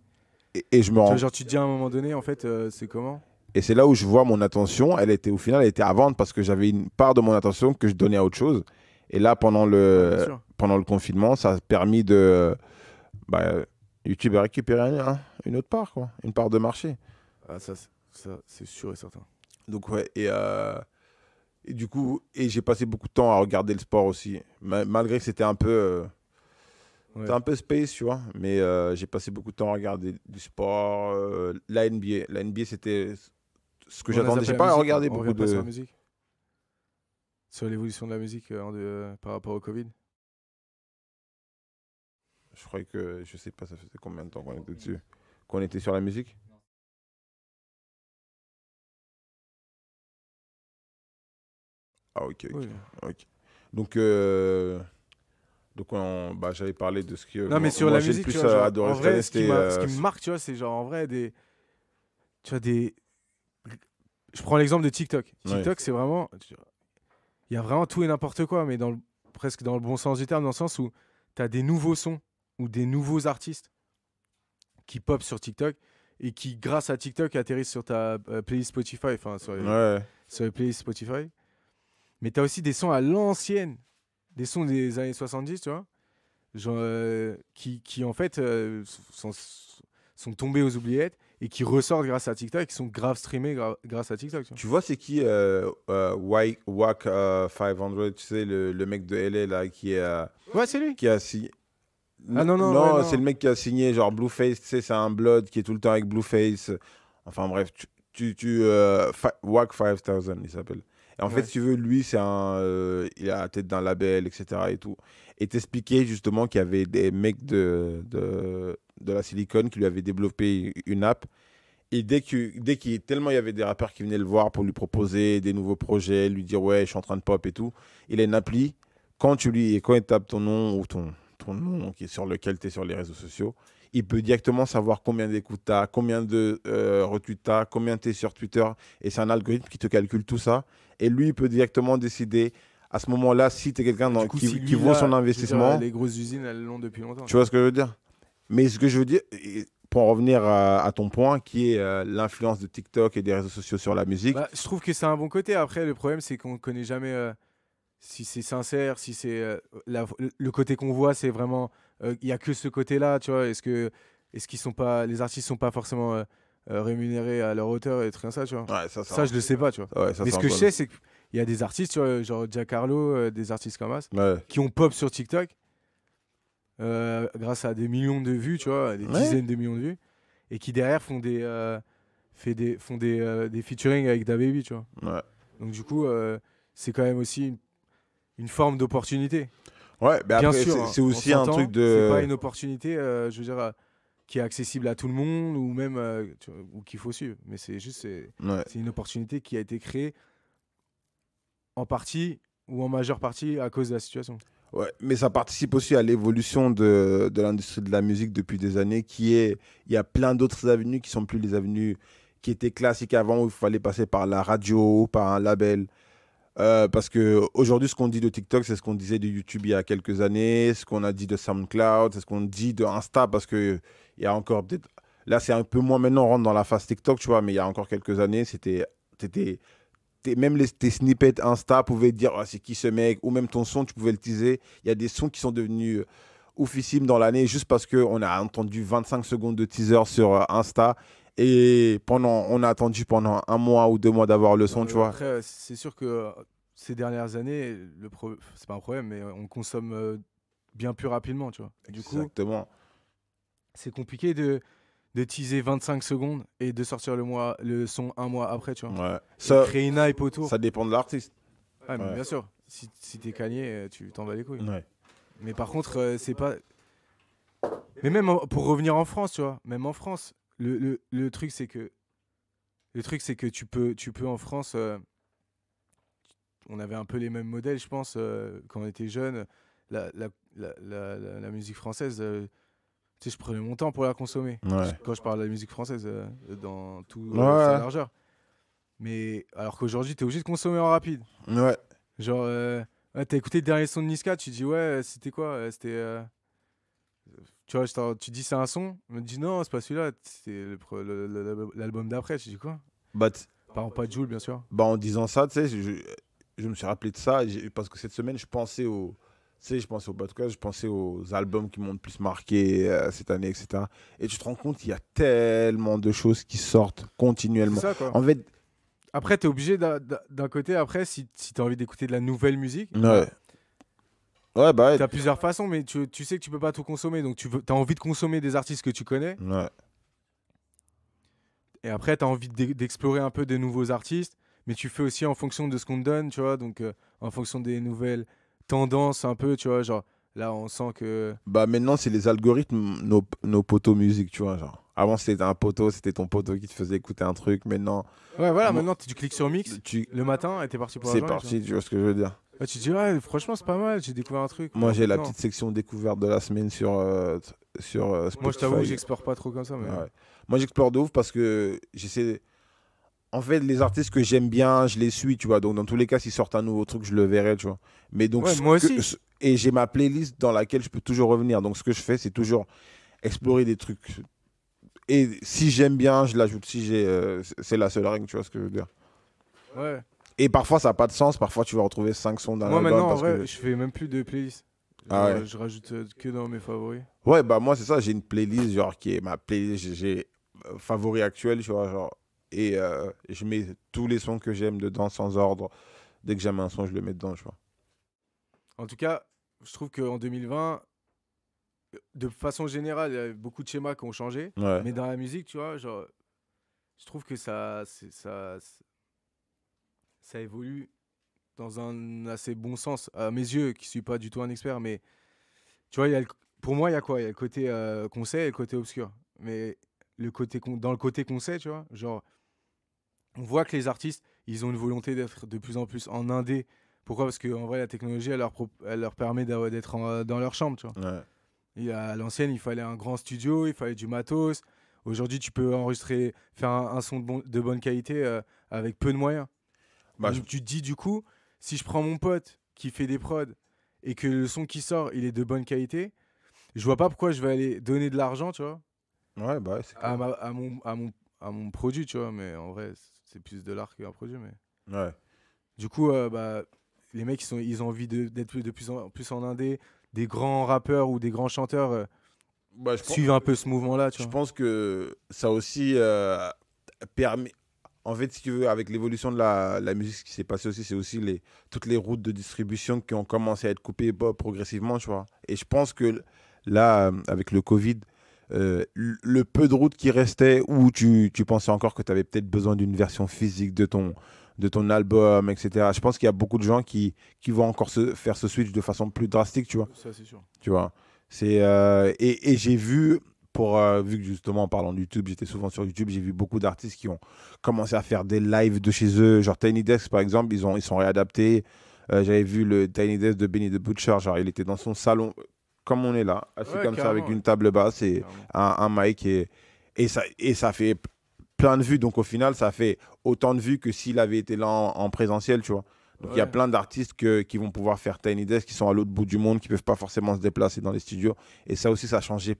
Et, je me rends. Genre, tu te dis à un moment donné, en fait, c'est comment et c'est là où je vois mon attention, elle était au final, elle était à vendre parce que j'avais une part de mon attention que je donnais à autre chose. Et là, pendant le, pendant le confinement, ça a permis de. Bah, YouTube a récupéré une autre part, quoi, une part de marché. Ah, ça, c'est sûr et certain. Donc, ouais, et, euh, et du coup, et j'ai passé beaucoup de temps à regarder le sport aussi, malgré que c'était un peu. Euh, un peu space, tu vois, mais euh, j'ai passé beaucoup de temps à regarder du sport, la NBA. La NBA, c'était ce que j'attendais. J'ai pas regardé hein. beaucoup de. Sur, la musique. sur l'évolution de la musique euh, euh, par rapport au Covid. Je croyais que je sais pas, ça faisait combien de temps qu'on était dessus, qu'on était sur la musique. Ah ok, ok. Donc, euh, donc bah, j'avais parlé de ce que. Non, mais sur la musique, plus en vrai, ce, qui me marque, tu vois, c'est genre en vrai des, tu vois, des, je prends l'exemple de TikTok. TikTok, c'est vraiment. Il y a vraiment tout et n'importe quoi, mais dans presque dans le bon sens du terme, dans le sens où tu as des nouveaux sons ou des nouveaux artistes qui pop sur TikTok et qui, grâce à TikTok, atterrissent sur ta euh, playlist Spotify. Enfin, sur, ouais. Spotify. Mais tu as aussi des sons à l'ancienne, des sons des années 70, tu vois, euh, qui, en fait euh, sont tombés aux oubliettes et qui ressortent grâce à TikTok, qui sont grave streamés grâce à TikTok. Tu vois, c'est qui euh, euh Wack 500, euh, tu sais, le, mec de LA là, qui est. Euh, ouais, c'est lui. Qui a signé. Ah non, non, non c'est le mec qui a signé genre Blueface, tu sais, c'est un blood qui est tout le temps avec Blueface. Enfin bref, tu. tu, Wack 5000, il s'appelle. En fait, si tu veux, lui, c'est un, euh, il a tête d'un label, etc. Et tout. Et t'expliquais justement qu'il y avait des mecs de, de, la Silicon qui lui avaient développé une app. Et dès que, dès qu'il tellement il y avait des rappeurs qui venaient le voir pour lui proposer des nouveaux projets, lui dire ouais, je suis en train de pop et tout. Il a une appli. Quand tu lui et quand il tape ton nom ou ton ton nom qui est sur lequel tu es sur les réseaux sociaux, il peut directement savoir combien d'écoutes tu combien de euh, retweets tu combien tu es sur Twitter. Et c'est un algorithme qui te calcule tout ça. Et lui, il peut directement décider à ce moment-là si tu es quelqu'un qui, qui vaut son investissement. les grosses usines, elles l'ont depuis longtemps. Tu vois ce que je veux dire Mais ce que je veux dire, pour en revenir à, ton point, qui est euh, l'influence de TikTok et des réseaux sociaux sur la musique. Bah, je trouve que c'est un bon côté. Après, le problème, c'est qu'on ne connaît jamais. Euh, si c'est sincère, si c'est le côté qu'on voit, c'est vraiment euh, il y a que ce côté-là, tu vois. Est-ce que est-ce qu'ils sont pas les artistes sont pas forcément euh, euh, rémunérés à leur hauteur et tout ça, tu vois. ça, je ne je le sais pas, tu vois. Mais ce que je sais, c'est qu'il y a des artistes, tu vois, genre Giancarlo, des artistes comme ça, qui ont pop sur TikTok grâce à des millions de vues, tu vois, des dizaines de millions de vues, et qui derrière font des, featurings des font des, featuring avec DaBaby, tu vois. Donc du coup, c'est quand même aussi une, une forme d'opportunité. Ouais, bien sûr. C'est hein. aussi un truc de. C'est pas une opportunité, euh, je veux dire, euh, qui est accessible à tout le monde ou même euh, ou qu'il faut suivre. Mais c'est juste, c'est une opportunité qui a été créée en partie ou en majeure partie à cause de la situation. Ouais, mais ça participe aussi à l'évolution de, de l'industrie de la musique depuis des années, qui est, il y a plein d'autres avenues qui sont plus les avenues qui étaient classiques avant où il fallait passer par la radio, par un label. Euh, parce que aujourd'hui, ce qu'on dit de TikTok, c'est ce qu'on disait de YouTube il y a quelques années, ce qu'on a dit de SoundCloud, c'est ce qu'on dit de Insta, parce que il y a encore peut-être. Là, c'est un peu moins maintenant, on rentre dans la phase TikTok, tu vois, mais il y a encore quelques années, c'était. Même les, tes snippets Insta pouvaient dire ah, c'est qui ce mec, ou même ton son, tu pouvais le teaser. Il y a des sons qui sont devenus euh, oufissimes dans l'année juste parce qu'on a entendu 25 secondes de teaser sur euh, Insta et pendant, on a attendu pendant un mois ou deux mois d'avoir le son, euh, tu vois. Après, c'est sûr que euh, ces dernières années, le c'est pas un problème, mais euh, on consomme bien plus rapidement, tu vois. Du Exactement. C'est compliqué de teaser 25 secondes et de sortir le, mois, le son un mois après, tu vois. Ouais. Ça, créer une hype autour. Ça dépend de l'artiste. Bien sûr. Si, si t'es cagné, tu t'en vas les couilles. Ouais. Mais par contre, c'est pas. Mais même pour revenir en France, tu vois, même en France, le, truc, c'est que. Le truc, c'est que tu peux, tu peux en France. Euh, on avait un peu les mêmes modèles, je pense, euh, quand on était jeunes, La, musique française, euh, tu sais, je prenais mon temps pour la consommer. Quand je parle de la musique française, dans toute sa largeur. Mais alors qu'aujourd'hui, tu es obligé de consommer en rapide. Ouais. Genre, t'as écouté le dernier son de Niska, tu te dis, ouais, c'était quoi C'était. Tu dis c'est un son, me dit non, c'est pas celui-là, c'est l'album d'après. Je dis quoi bah, Parlant pas de joule, bien sûr. Bah, en disant ça, tu sais, je, je, me suis rappelé de ça parce que cette semaine, je pensais au. Tu sais, je pensais au podcast, je pensais aux albums qui m'ont le plus marqué euh, cette année, etc. Et tu te rends compte, il y a tellement de choses qui sortent continuellement. En fait. Après, tu es obligé d'un côté, après, si, si tu as envie d'écouter de la nouvelle musique, ouais. Ouais, bah. T'as plusieurs façons, mais tu, tu, sais que tu peux pas tout consommer. Donc, tu veux, as envie de consommer des artistes que tu connais. Ouais. Et après, tu as envie d'explorer un peu des nouveaux artistes. Mais tu fais aussi en fonction de ce qu'on te donne, tu vois. Donc, euh, en fonction des nouvelles tendances, un peu, tu vois. Genre, là, on sent que. Bah, maintenant, c'est les algorithmes, nos, nos poteaux musique, tu vois. Genre. Avant, c'était un poteau, c'était ton poteau qui te faisait écouter un truc. Maintenant. Ouais, voilà, maintenant, tu cliques sur Mix tu... le matin et t'es parti pour C'est parti, tu vois ce que je veux dire. Bah, tu dis, franchement, c'est pas mal, j'ai découvert un truc. Moi, j'ai la petite section découverte de la semaine sur, euh, sur Spotify. Euh, moi, je t'avoue, j'explore pas trop comme ça. Mais... Moi, j'explore de ouf parce que j'essaie. En fait, les artistes que j'aime bien, je les suis, tu vois. Donc, dans tous les cas, s'ils sortent un nouveau truc, je le verrai, tu vois. Mais donc, Et j'ai ma playlist dans laquelle je peux toujours revenir. Donc, ce que je fais, c'est toujours explorer des trucs. Et si j'aime bien, je l'ajoute. Si j'ai, euh, c'est la seule règle, tu vois ce que je veux dire. Ouais. Et parfois, ça n'a pas de sens. Parfois, tu vas retrouver 5 sons dans l'album. Moi, maintenant, en vrai, je fais même plus de playlist. Ah ouais. Je rajoute euh, que dans mes favoris. Ouais, bah moi, c'est ça. J'ai une playlist, genre, qui est ma playlist. J'ai euh, favoris actuels, tu vois, genre. Et euh, je mets tous les sons que j'aime dedans sans ordre. Dès que j'aime un son, je le mets dedans, tu vois. En tout cas, je trouve qu'en 2020, de façon générale, il y a beaucoup de schémas qui ont changé. Mais dans la musique, tu vois, genre, je trouve que ça, ça, ça évolue dans un assez bon sens, à mes yeux, qui ne suis pas du tout un expert, mais tu vois, pour moi, il y a quoi Il y a le côté euh, qu'on sait et le côté obscur. Mais le côté dans le côté qu'on sait, tu vois, genre, on voit que les artistes, ils ont une volonté d'être de plus en plus en indé. Pourquoi Parce qu'en vrai, la technologie, elle leur, permet d'être dans leur chambre, tu vois. à l'ancienne, il fallait un grand studio, il fallait du matos. Aujourd'hui, tu peux enregistrer, faire un, son de, bonne qualité euh, avec peu de moyens. Bah, tu te dis, du coup, si je prends mon pote qui fait des prods et que le son qui sort, il est de bonne qualité, je vois pas pourquoi je vais aller donner de l'argent, tu vois. à, mon, produit, tu vois. Mais en vrai, c'est plus de l'art qu'un produit. Mais... Du coup, euh, bah, les mecs, ils, ont envie d'être de, de, plus en plus en indé. Des grands rappeurs ou des grands chanteurs euh, bah, suivent un peu ce mouvement-là. Je vois. pense que ça aussi euh, permet, en fait, si tu veux, avec l'évolution de la, musique, ce qui s'est passé aussi, c'est aussi les, toutes les routes de distribution qui ont commencé à être coupées euh, progressivement, tu vois. Et je pense que là, euh, avec le Covid, euh, le peu de routes qui restaient où tu, tu pensais encore que tu avais peut-être besoin d'une version physique de ton, de ton album, etc. Je pense qu'il y a beaucoup de gens qui, qui vont encore se, faire ce switch de façon plus drastique, tu vois. Ça, c'est sûr. Tu vois. C'est, et, et j'ai vu pour, euh, vu que justement en parlant de YouTube, j'étais souvent sur YouTube, j'ai vu beaucoup d'artistes qui ont commencé à faire des lives de chez eux. Genre Tiny Desk par exemple, ils, ont, ils sont réadaptés. Euh, j'avais vu le Tiny Desk de Benny the Butcher, genre il était dans son salon, comme on est là, assis comme ça avec une table basse et un, mic. Et, et, ça, et ça fait plein de vues. Donc au final, ça fait autant de vues que s'il avait été là en, présentiel, tu vois. Donc il y a plein d'artistes qui vont pouvoir faire Tiny Desk, qui sont à l'autre bout du monde, qui ne peuvent pas forcément se déplacer dans les studios. Et ça aussi, ça a changé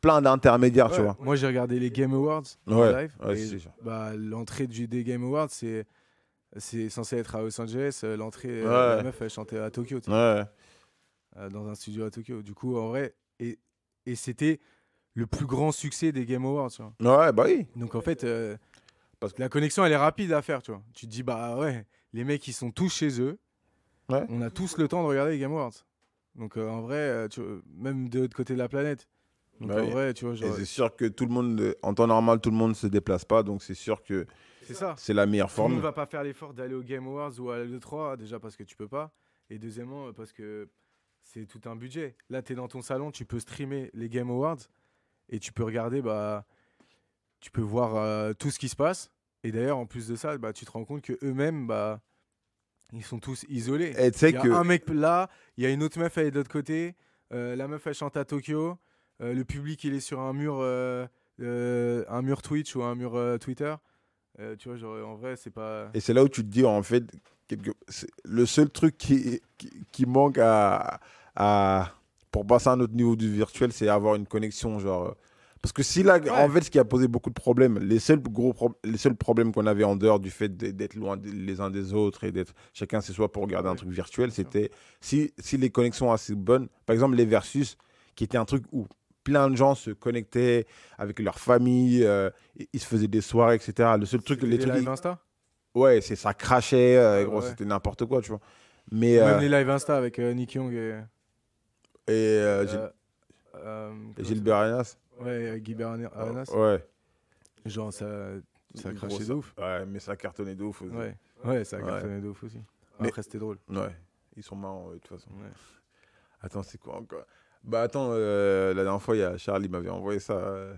plein d'intermédiaires, tu vois. Moi, j'ai regardé les Game Awards ouais, en live. Bah, l'entrée des Game Awards, c'est c'est censé être à Los Angeles. Euh, l'entrée, euh, la meuf, elle chantait à Tokyo, euh, dans un studio à Tokyo. Du coup, en vrai, et, et c'était le plus grand succès des Game Awards, tu vois. Ouais, bah oui. Donc en fait, parce que la connexion, elle est rapide à faire, tu vois. Tu te dis, bah ouais, les mecs, ils sont tous chez eux. Ouais. On a tous le temps de regarder les Game Awards. Donc en vrai, tu même de l'autre côté de la planète, bah vrai, tu vois, c'est sûr que tout le monde, en temps normal, tout le monde ne se déplace pas, donc c'est sûr que c'est la meilleure forme. On ne va pas faire l'effort d'aller au Game Awards ou à l'E3, déjà parce que tu peux pas, et deuxièmement euh, parce que c'est tout un budget. Là, tu es dans ton salon, tu peux streamer les Game Awards et tu peux regarder, bah, tu peux voir euh, tout ce qui se passe. Et d'ailleurs, en plus de ça, bah, tu te rends compte que eux-mêmes, bah, ils sont tous isolés. Il y a que... un mec là, il y a une autre meuf, elle est de l'autre côté. Euh, la meuf, elle chante à Tokyo. Euh, le public il est sur un mur, euh, euh, un mur Twitch ou un mur Twitter. tu vois, genre, en vrai, c'est pas. Et c'est là où tu te dis, en fait, le seul truc qui, qui, manque à, à, pour passer à un autre niveau du virtuel, c'est avoir une connexion, genre. Parce que si là, en fait, ce qui a posé beaucoup de problèmes, les seuls gros les seuls problèmes qu'on avait en dehors du fait d'être loin les uns des autres et d'être chacun chez soi pour regarder un truc virtuel, c'était si, si les connexions assez bonnes, par exemple les versus, qui était un truc où plein de gens se connectaient avec leur famille, euh, ils se faisaient des soirées, etc. Le seul truc, les, les Insta Ouais, c'est ça crachait, euh, c'était n'importe quoi, tu vois. Mais, Même euh, les live Insta avec Nick Young et. Et Gilbert Arenas. Ouais, Gilbert Arenas. ouais. Genre, ça, ça crachait de ouf. Ouais, mais ça cartonnait de ouf aussi. Ouais, ouais ça cartonnait de ouf aussi. Après, mais... c'était drôle. Ouais, ils sont marrants, de toute façon. Attends, c'est quoi encore bah attends, euh, la dernière fois, il y a Charlie m'avait envoyé ça. Euh,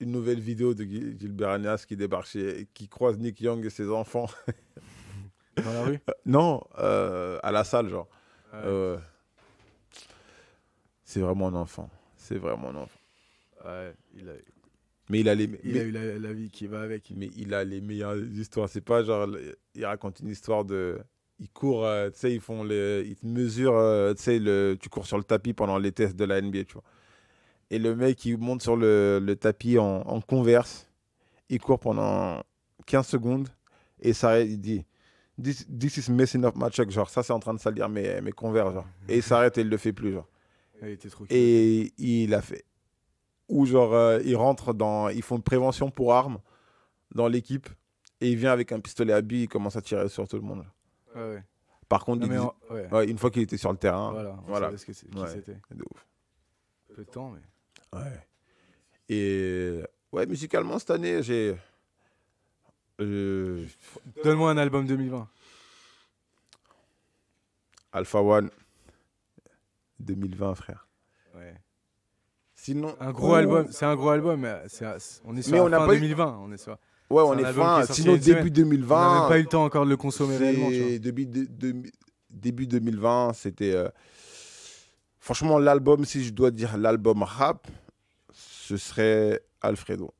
une nouvelle vidéo de Gilbert qui débarque qui croise Nick Young et ses enfants. Dans la rue euh, non, à la salle, genre. Ah c'est vraiment un enfant. C'est vraiment un enfant. Ouais, il a, Mais il a il a eu la vie qui va avec. mais il a les meilleures histoires. C'est pas genre, il raconte une histoire de ils courent, euh, tu sais, ils font le, ils te mesurent, euh, tu sais, tu cours sur le tapis pendant les tests de la NBA, tu vois. Et le mec, il monte sur le, tapis en, converse, il court pendant 15 secondes et ça, il dit, this, is messing up my check, genre, ça, c'est en train de salir mes, mes converses, genre. Et il s'arrête et il le fait plus, genre. Il et il a fait. Ou genre, euh, il ils dans, ils font une prévention pour armes dans l'équipe et il vient avec un pistolet à billes, il commence à tirer sur tout le monde. Par contre, une fois qu'il était sur le terrain, voilà, on ce que c'était. De Peu de temps, mais. Ouais. Et ouais, musicalement cette année, j'ai. Euh, Donne-moi un album 2020. Alpha One 2020, frère. Ouais. Sinon, un gros oh. album, c'est un gros album, mais, on, est on, n'a pas 2020, on est sur. Ouais, on est fin. Sinon, début 2020. On n'a pas eu le temps encore de le consommer réellement. Tu Début, début 2020, c'était. Euh, franchement, l'album, si je dois dire l'album rap, ce serait Alfredo.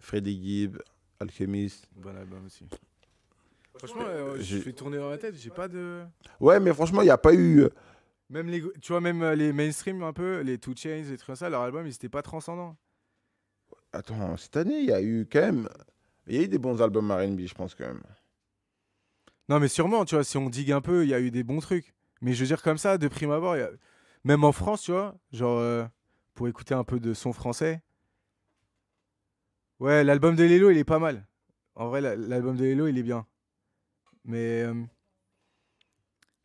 Freddy Gibb, Alchemist. Bon album aussi. Franchement, je euh, fais tourner dans la tête, j'ai pas de. Ouais, mais franchement, il n'y a pas eu. Euh, même les, tu vois, même les mainstream un peu, les Two Chains, et tout ça, leur album, ils n'étaient pas transcendants. Attends, cette année, il y a eu quand même. Il y a eu des bons albums RB, je pense quand même. Non, mais sûrement, tu vois, si on digue un peu, il y a eu des bons trucs. Mais je veux dire, comme ça, de prime abord, même en France, tu vois, genre, euh, pour écouter un peu de son français. Ouais, l'album de Lelo, il est pas mal. En vrai, l'album de Lelo, il est bien. Mais. Euh,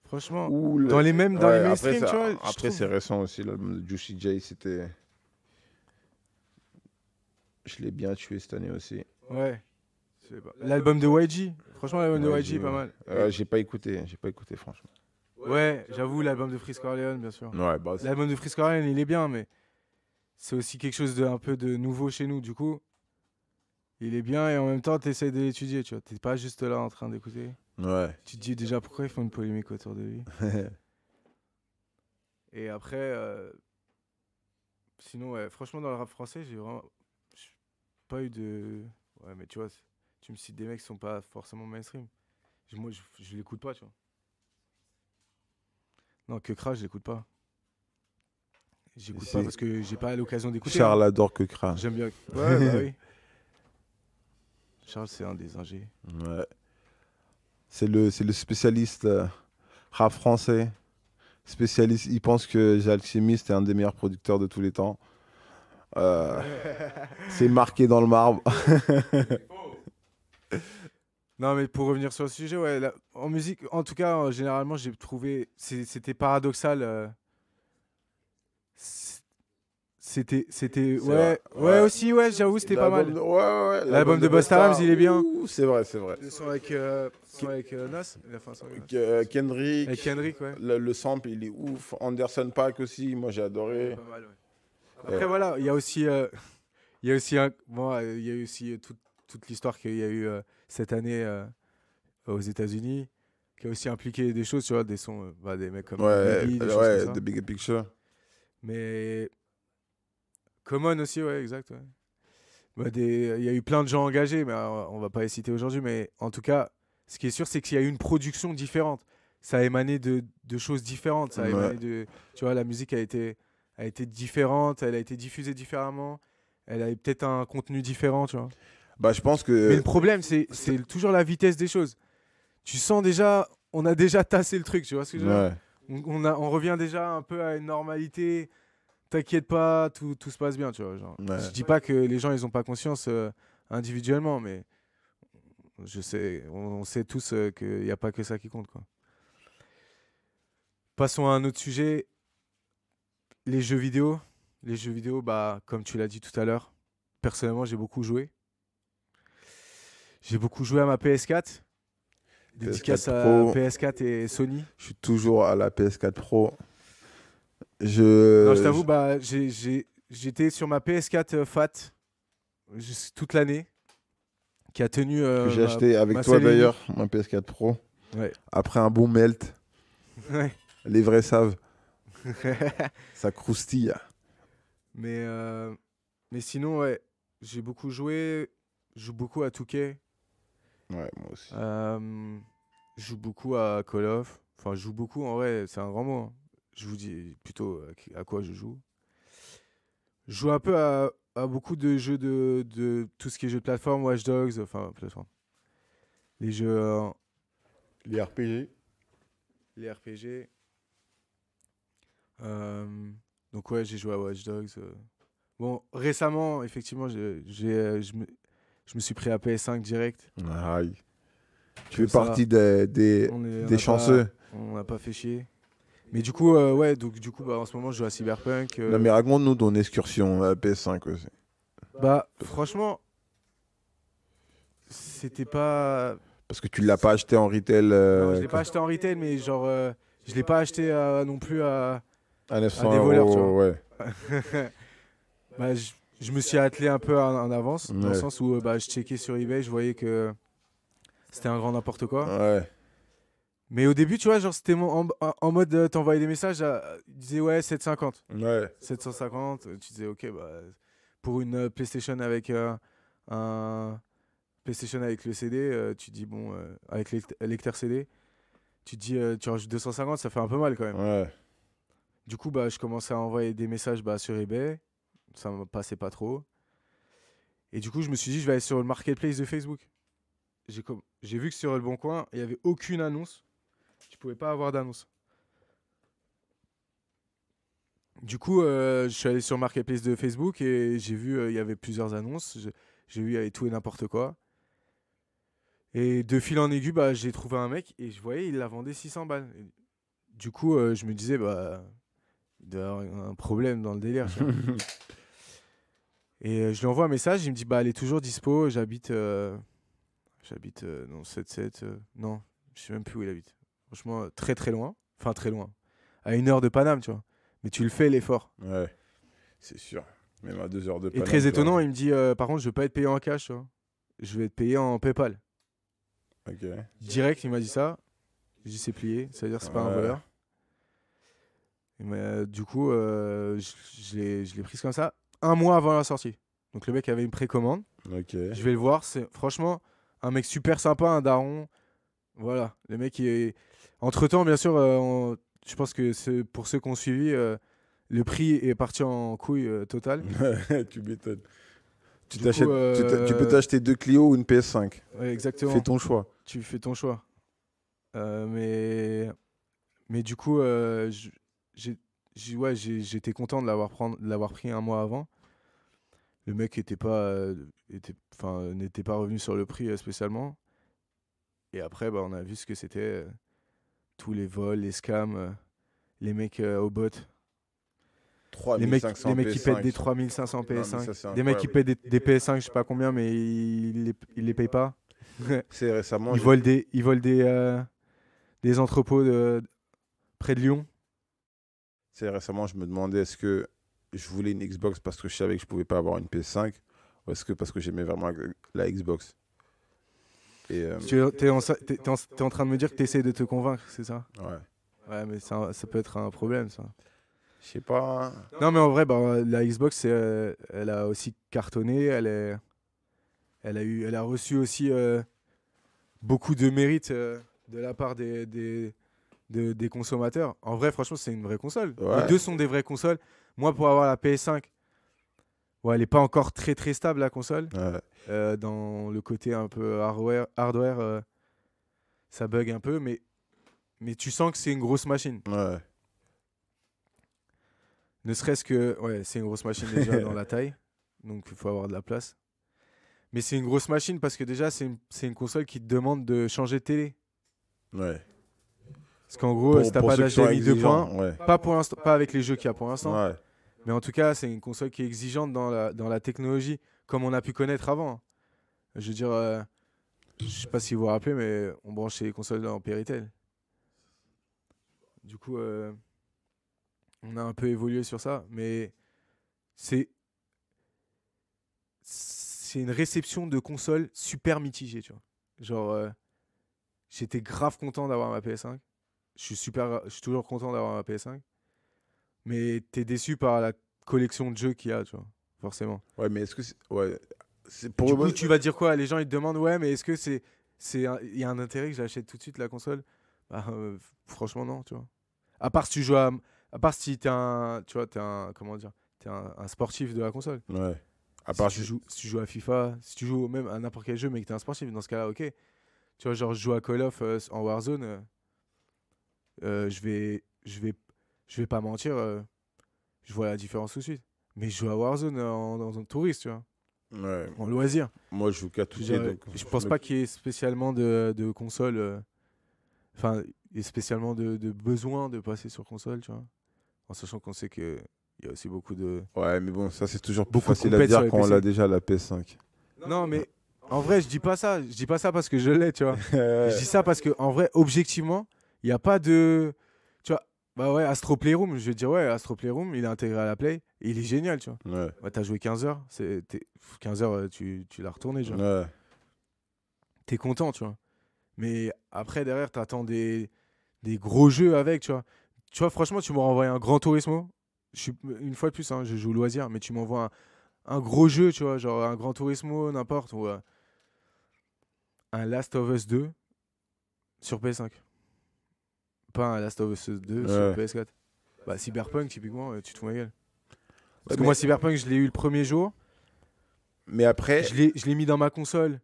franchement, dans les mêmes, dans les tu vois. Après, c'est récent aussi, l'album de Juicy J, c'était. Je l'ai bien tué cette année aussi. Ouais. L'album de YG. Franchement, l'album de YG, pas mal. j'ai pas écouté, j'ai pas écouté, franchement. Ouais, j'avoue, l'album de Frisco Corleone, bien sûr. Bah, l'album de Frisco Corleone, il est bien, mais c'est aussi quelque chose un peu de nouveau chez nous, du coup. Il est bien et en même temps, tu essaies de l'étudier, tu vois. T'es pas juste là en train d'écouter. Ouais. Tu te dis déjà pourquoi ils font une polémique autour de lui. et après, euh, sinon, ouais, franchement, dans le rap français, j'ai vraiment pas eu de. Ouais, mais tu vois, tu me cites des mecs qui sont pas forcément mainstream. moi, je, l'écoute pas, tu vois. Non, que crash, je l'écoute pas. J'écoute pas parce que j'ai pas l'occasion d'écouter. Charles hein. adore que J'aime bien. Ouais, bah oui. Charles, c'est un des ingés. C'est le, spécialiste euh, rap français. Spécialiste, il pense que Alchimiste est un des meilleurs producteurs de tous les temps. Euh, c'est marqué dans le marbre. Non, mais pour revenir sur le sujet, ouais, en musique, en tout cas, euh, généralement, j'ai trouvé. C'était paradoxal. Euh, c'était. C'était. Ouais, ouais, aussi, ouais, j'avoue, c'était pas mal. ouais, ouais, L'album de, de Busta il est bien. C'est vrai, c'est vrai. Euh, le son avec, avec Nas. Kendrick. Le, sample, il est ouf. Anderson Pack aussi, moi, j'ai adoré. Après, voilà, il y a aussi. Il y a aussi un, bon, il y a aussi tout, toute l'histoire qu'il y a eu euh, cette année euh, aux États-Unis, qui a aussi impliqué des choses, tu vois, des sons, euh, bah, des mecs comme ouais, des ouais, Big Picture. Mais Common aussi, ouais, exact. Bah, il y a eu plein de gens engagés, mais on va pas les citer aujourd'hui. Mais en tout cas, ce qui est sûr, c'est qu'il y a eu une production différente. Ça a émané de, de choses différentes. Ça a émané de, tu vois, la musique a été, a été différente, elle a été diffusée différemment, elle a peut-être un contenu différent, tu vois. Bah, je pense que. Mais le problème, c'est toujours la vitesse des choses. Tu sens déjà, on a déjà tassé le truc, tu vois ce que je veux dire on, a, on revient déjà un peu à une normalité. T'inquiète pas, tout, tout se passe bien, tu vois. Genre. Je dis pas que les gens, ils ont pas conscience euh, individuellement, mais je sais, on, sait tous euh, qu'il n'y a pas que ça qui compte, quoi. Passons à un autre sujet. Les jeux vidéo. Les jeux vidéo, bah, comme tu l'as dit tout à l'heure, personnellement, j'ai beaucoup joué. J'ai beaucoup joué à ma PS4. Dédicace PS4 à PS4 et Sony. Je suis toujours à la PS4 Pro. Je, non, t'avoue, bah, j'étais sur ma PS4 euh, FAT toute l'année, qui a tenu. Euh, j'ai acheté avec toi d'ailleurs, ma PS4 Pro. Après un bon melt. Les vrais savent. ça croustille. Mais, euh, mais sinon, j'ai beaucoup joué. Je joue beaucoup à Touquet. Ouais, moi aussi. Euh, je joue beaucoup à Call of. Enfin, je joue beaucoup en vrai, c'est un grand mot. Hein. Je vous dis plutôt à quoi je joue. Je joue un peu à, beaucoup de jeux de, tout ce qui est jeux de plateforme, Watch Dogs, enfin, plateforme. Les jeux, euh, Les RPG. les RPG. Euh, donc, ouais, j'ai joué à Watch Dogs. Bon, récemment, effectivement, j'ai je me suis pris à PS5 direct. Tu fais partie des, des, chanceux. on n'a pas fait chier. Mais du coup, euh, ouais, donc du coup, bah, en ce moment, je joue à Cyberpunk. Euh. Non, mais raconte-nous ton excursion à PS5 aussi. Bah, franchement, c'était pas. Parce que tu l'as pas acheté en retail. Euh, je non, l'ai pas acheté en retail, mais genre, je l'ai pas acheté non plus à. À des voleurs, ouais. bah, je je me suis attelé un peu en, avance, dans le sens où euh, bah, je checkais sur eBay, je voyais que c'était un grand n'importe quoi. Mais au début, tu vois, genre, c'était en, mode, euh, t'envoyais des messages, tu disais, ouais, 750. 750, tu disais, ok, bah, pour une euh, PlayStation avec un PlayStation avec le CD, tu dis, bon, avec le lecteur CD, tu dis, tu rajoutes 250, ça fait un peu mal quand même. Du coup, bah, je commençais à envoyer des messages bah, sur eBay ça me passait pas trop. Et du coup, je me suis dit, je vais aller sur le marketplace de Facebook. J'ai comme... j'ai vu que sur Le Bon Coin, il n'y avait aucune annonce. Je pouvais pas avoir d'annonce. Du coup, euh, je suis allé sur le marketplace de Facebook et j'ai vu, euh, il y avait plusieurs annonces. J'ai vu, il y avait tout et n'importe quoi. Et de fil en aigu, bah, j'ai trouvé un mec et je voyais, il la vendait 600 balles. du coup, euh, je me disais, bah, il doit y avoir un problème dans le délire. Et euh, je lui envoie un message, il me dit bah elle est toujours dispo, j'habite euh, j'habite dans euh, non 77 non, je sais même plus où il habite. Franchement très très loin, enfin très loin. À une heure de Paname, tu vois. Mais tu le fais l'effort. Ouais. C'est sûr. Même à deux heures de Paname. Et très étonnant, il me dit par contre, je vais pas être payé en cash, tu vois. Je vais être payé en PayPal. OK. Direct, il m'a dit ça. dit, c'est plié, c'est-à-dire c'est n'est pas un voleur. du coup, je, je l'ai prise comme ça un mois avant la sortie. Donc le mec avait une précommande. Ok. Je vais le voir. C'est franchement un mec super sympa, un daron. Voilà, le mec est. Entre temps, bien sûr, euh, je pense que pour ceux qui ont suivi, euh, le prix est parti en couille euh, totale. tu m'étonnes. Tu, peux t'acheter deux Clio ou une PS5. Oui, exactement. Fais ton choix. Tu fais ton choix. mais... mais du coup, j'ai ouais, j'étais content de l'avoir prendre... pris un mois avant le mec n'était pas, euh, n'était pas revenu sur le prix euh, spécialement. Et après, bah, on a vu ce que c'était euh, tous les vols, les scams, les mecs au bot. les, mecs, qui paient des 3500 PS5. des mecs qui paient des, PS5, je sais pas combien, mais ils les, ils les payent pas. C'est récemment. ils, volent des, ils volent des, des entrepôts de, près de Lyon. C'est récemment, je me demandais est-ce que je voulais une Xbox parce que je savais que je pouvais pas avoir une PS5 ou est-ce que parce que j'aimais vraiment la Xbox et, euh, Tu es en, train de me dire que tu essaies de te convaincre, c'est ça Ouais. Ouais, mais ça, peut être un problème, ça. Je sais pas. Hein. Non, mais en vrai, bah, la Xbox, euh, elle a aussi cartonné. Elle, est... elle, a, eu, elle a reçu aussi euh, beaucoup de mérite de la part des, des, consommateurs. En vrai, franchement, c'est une vraie console. Les deux sont des vraies consoles. Moi, pour avoir la PS5, ouais, elle n'est pas encore très très stable la console. Euh, dans le côté un peu hardware, euh, ça bug un peu, mais, mais tu sens que c'est une grosse machine. Ne serait-ce que, ouais, c'est une grosse machine déjà dans la taille, donc il faut avoir de la place. Mais c'est une grosse machine parce que déjà, c'est une, console qui te demande de changer de télé. Ouais. Parce qu'en gros, t'as pas d'HDMI de ouais. pas, avec les jeux qu'il y a pour l'instant. Mais en tout cas, c'est une console qui est exigeante dans la, technologie, comme on a pu connaître avant. Je veux dire, je euh, je sais pas si vous vous rappelez, mais on branchait les consoles en Péritel. Du coup, euh, on a un peu évolué sur ça, mais c'est une réception de console super mitigée, Genre, euh, j'étais grave content d'avoir ma PS5. Je suis super, je suis toujours content d'avoir ma PS5 mais t'es déçu par la collection de jeux qu'il y a, tu vois, forcément. Ouais, mais est-ce que Ouais, pour du coup, tu vas dire quoi Les gens ils te demandent ouais, mais est-ce que c'est c'est il y a un intérêt que j'achète tout de suite la console bah, euh, franchement non, tu vois. À part si tu joues à, à part si t'es un, tu vois, t'es un, comment dire, t'es un, sportif de la console. Ouais. À part si, tu joues, tu joues à FIFA, si tu joues même à n'importe quel jeu, mais que t'es un sportif, dans ce cas-là, ok. Tu vois, genre, je joue à Call of euh, en Warzone, euh, je vais, je vais je vais pas mentir, euh, je vois la différence tout de suite. Mais je joue à Warzone euh, en, en, touriste, tu vois. En loisir. Moi, je joue qu'à tout Je, donc, je pense pas qu'il y ait spécialement de, console. Euh, enfin, et spécialement de, besoin de passer sur console, tu vois. En sachant qu'on sait que il y a aussi beaucoup de. Ouais, mais bon, ça, c'est toujours beaucoup facile à dire quand on l'a déjà la PS5. Non, mais. En vrai, je dis pas ça. Je dis pas ça parce que je l'ai, tu vois. je dis ça parce que, en vrai, objectivement, il n'y a pas de. Bah ouais, Astro Playroom, je vais dire ouais, Astro Playroom, il est intégré à la Play il est génial, tu vois. Ouais. Bah, t'as joué 15 heures, 15 heures, euh, tu, l'as retourné, genre. Ouais. T'es content, tu vois. Mais après, derrière, t'attends des, des gros jeux avec, tu vois. Tu vois, franchement, tu m'envoies envoyé un Grand Turismo. Je suis, une fois de plus, hein, je joue loisir, mais tu m'envoies un, gros jeu, tu vois, genre un Grand Turismo, n'importe, ou euh, un Last of Us 2 sur PS5. Pas un Last of Us 2 sur PS4. Bah, Cyberpunk, typiquement, euh, tu te fous ma gueule. Parce que moi, Cyberpunk, je l'ai eu le premier jour. Mais après. Je l'ai mis dans ma console.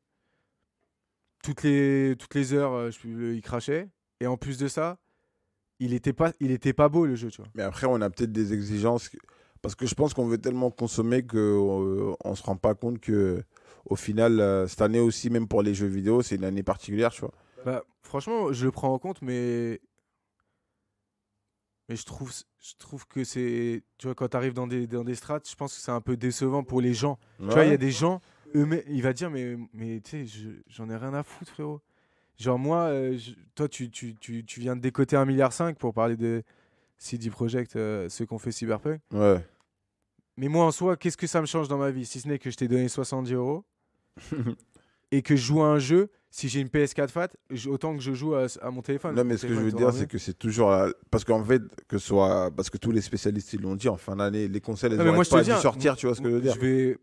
Toutes les, toutes les heures, euh, je, il crachait. Et en plus de ça, il était pas, il était pas beau le jeu, tu vois. Mais après, on a peut-être des exigences. Parce que je pense qu'on veut tellement consommer qu'on euh, on se rend pas compte que, au final, cette année aussi, même pour les jeux vidéo, c'est une année particulière, tu vois. Bah, franchement, je le prends en compte, mais mais je trouve, je trouve que c'est. Tu vois, quand tu arrives dans des, dans des strates, je pense que c'est un peu décevant pour les gens. Tu vois, il y a des gens, eux, mais, il va dire, mais, mais tu sais, j'en ai rien à foutre, frérot. Genre, moi, euh, toi, tu, viens de décoter 1,5 milliard pour parler de CD Project, ceux ce qu'on fait Cyberpunk. Ouais. Mais moi, en soi, qu'est-ce que ça me change dans ma vie Si ce n'est que je t'ai donné 70 euros et que je joue à un jeu, si j'ai une PS4 fat, autant que je joue à, mon téléphone. Non, mais ce que je veux dire, c'est que c'est toujours. Parce qu'en fait, que soit. Parce que tous les spécialistes, ils l'ont dit en fin d'année, les conseils, elles vont pas dû sortir, tu vois ce que je veux dire. Je vais,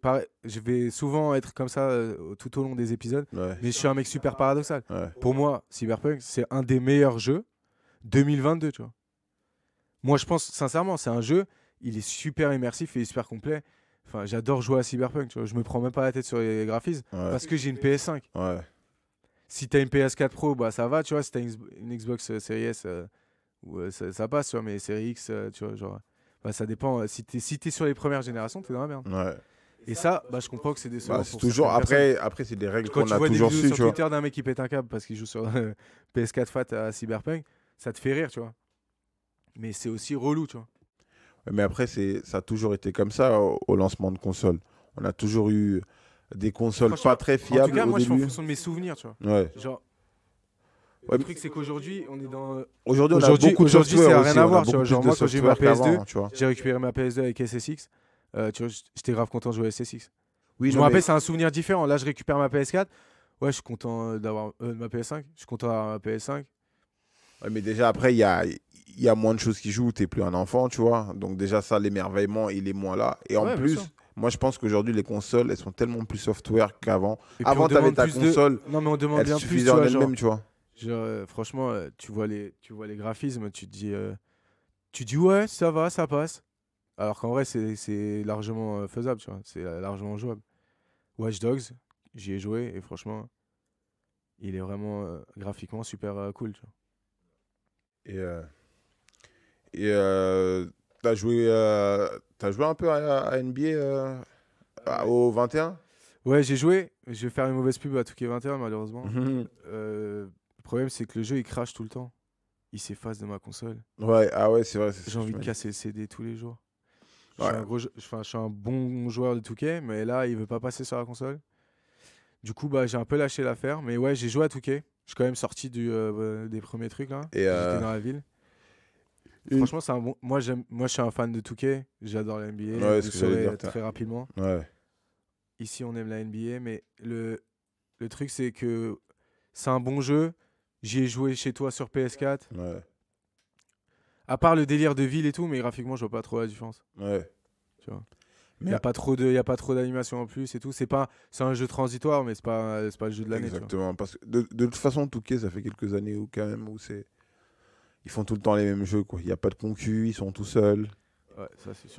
je vais souvent être comme ça euh, tout au long des épisodes, mais je suis un mec super paradoxal. Pour moi, Cyberpunk, c'est un des meilleurs jeux 2022, tu vois. Moi, je pense, sincèrement, c'est un jeu, il est super immersif et super complet. Enfin, j'adore jouer à Cyberpunk, Je me prends même pas la tête sur les graphismes parce que j'ai une PS5. Si t'as une PS4 Pro, bah ça va, tu vois. Si t'as une, Xbox euh, Series S, euh, euh, ça, passe, Mais Series X, tu vois, genre, bah, ça dépend. Si t'es si sur les premières générations, t'es dans la merde. Et ça, bah, je comprends que c'est des bah, toujours après, après c'est des règles qu'on a toujours su. Quand tu vois des vidéos sur Twitter d'un mec qui pète un câble parce qu'il joue sur PS4 Fat à Cyberpunk, ça te fait rire, tu vois. Mais c'est aussi relou, tu vois. Mais après, ça a toujours été comme ça au, lancement de consoles. On a toujours eu des consoles pas très fiables. En tout cas, moi, je fais en fonction de mes souvenirs, tu vois. Genre, le truc, c'est qu'aujourd'hui, on est dans. Aujourd'hui, on Aujourd'hui, ça n'a rien à voir, tu vois. moi, quand j'ai eu ma PS2, j'ai récupéré ma PS2 avec SSX. Euh, tu vois, j'étais grave content de jouer à SSX. Oui, je me rappelle, c'est un souvenir différent. Là, je récupère ma PS4. Ouais, je suis content d'avoir euh, ma PS5. Je suis content d'avoir ma PS5. mais déjà, après, il y a, il y a moins de choses qui jouent, tu n'es plus un enfant, tu vois. Donc déjà ça, l'émerveillement, il est moins là. Et en plus, moi je pense qu'aujourd'hui les consoles, elles sont tellement plus software qu'avant. Avant, avais ta console, non mais on demande elle bien plus, en elle-même, tu vois. Euh, franchement, euh, tu vois les, tu vois les graphismes, tu te dis, euh, tu dis ouais, ça va, ça passe. Alors qu'en vrai, c'est largement faisable, tu vois. C'est largement jouable. Watch Dogs, j'y ai joué et franchement, il est vraiment graphiquement super cool, Et et euh, tu as, joué, euh, as joué un peu à, NBA euh, au 21 Ouais, j'ai joué. Je vais faire une mauvaise pub à Touquet 21, malheureusement. Mhm. le problème, c'est que le jeu, il crache tout le temps. Il s'efface de ma console. Ouais, ah ouais, c'est vrai. J'ai envie de casser le CD tous les jours. Je, suis un je, suis un bon joueur de Touquet, mais là, il veut pas passer sur la console. Du coup, bah, j'ai un peu lâché l'affaire. Mais ouais, j'ai joué à Touquet. Je suis quand même sorti du, des premiers trucs là. J'étais dans la ville. Franchement, c'est Moi, j'aime. Moi, je suis un fan de Touquet. J'adore la NBA. Ouais, très rapidement. Ici, on aime la NBA, mais le le truc, c'est que c'est un bon jeu. J'y ai joué chez toi sur PS4. Ouais. À part le délire de ville et tout, mais graphiquement, je vois pas trop la différence. Ouais. Tu vois. Mais il n'y a, pas trop de, y a pas trop d'animation en plus et tout. C'est pas, c'est un jeu transitoire, mais c'est pas, pas le jeu de l'année. Exactement. de, toute façon, Touquet, ça fait quelques années ou quand même où c'est, ils font tout le temps les mêmes jeux. Quoi. Il n'y a pas de concu, ils sont tout seuls.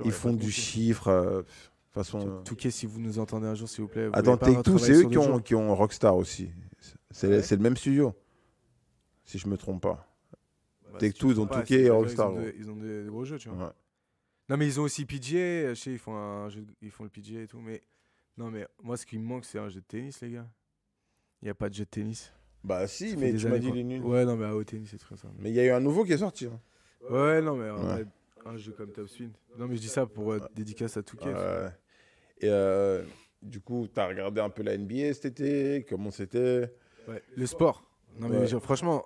ils font du chiffre. Euh, façon... Euh. Touquet, si vous nous entendez un jour, s'il vous plaît. Attends, Take c'est eux qui ont, Rockstar aussi. C'est le même studio, si je me trompe pas. Bah, Take ils ont Touquet et Rockstar. Ils ont, des, gros jeux, tu vois. Non, mais ils ont aussi PJ. Je sais, ils font, ils font le PJ et tout. Mais non, mais moi, ce qui me manque, c'est un jeu de tennis, les gars. Il n'y a pas de jeu de tennis. Bah si, mais tu m'as dit les nuls. Ouais, non, mais à tennis c'est très simple. Mais il y a eu un nouveau qui est sorti. Hein. Ouais, non, mais un jeu comme Top Spin. Non, mais je dis ça pour dédicace à tout Ouais. Et euh, du coup, t'as regardé un peu la NBA cet été Comment c'était ouais, Le sport. Non, mais franchement,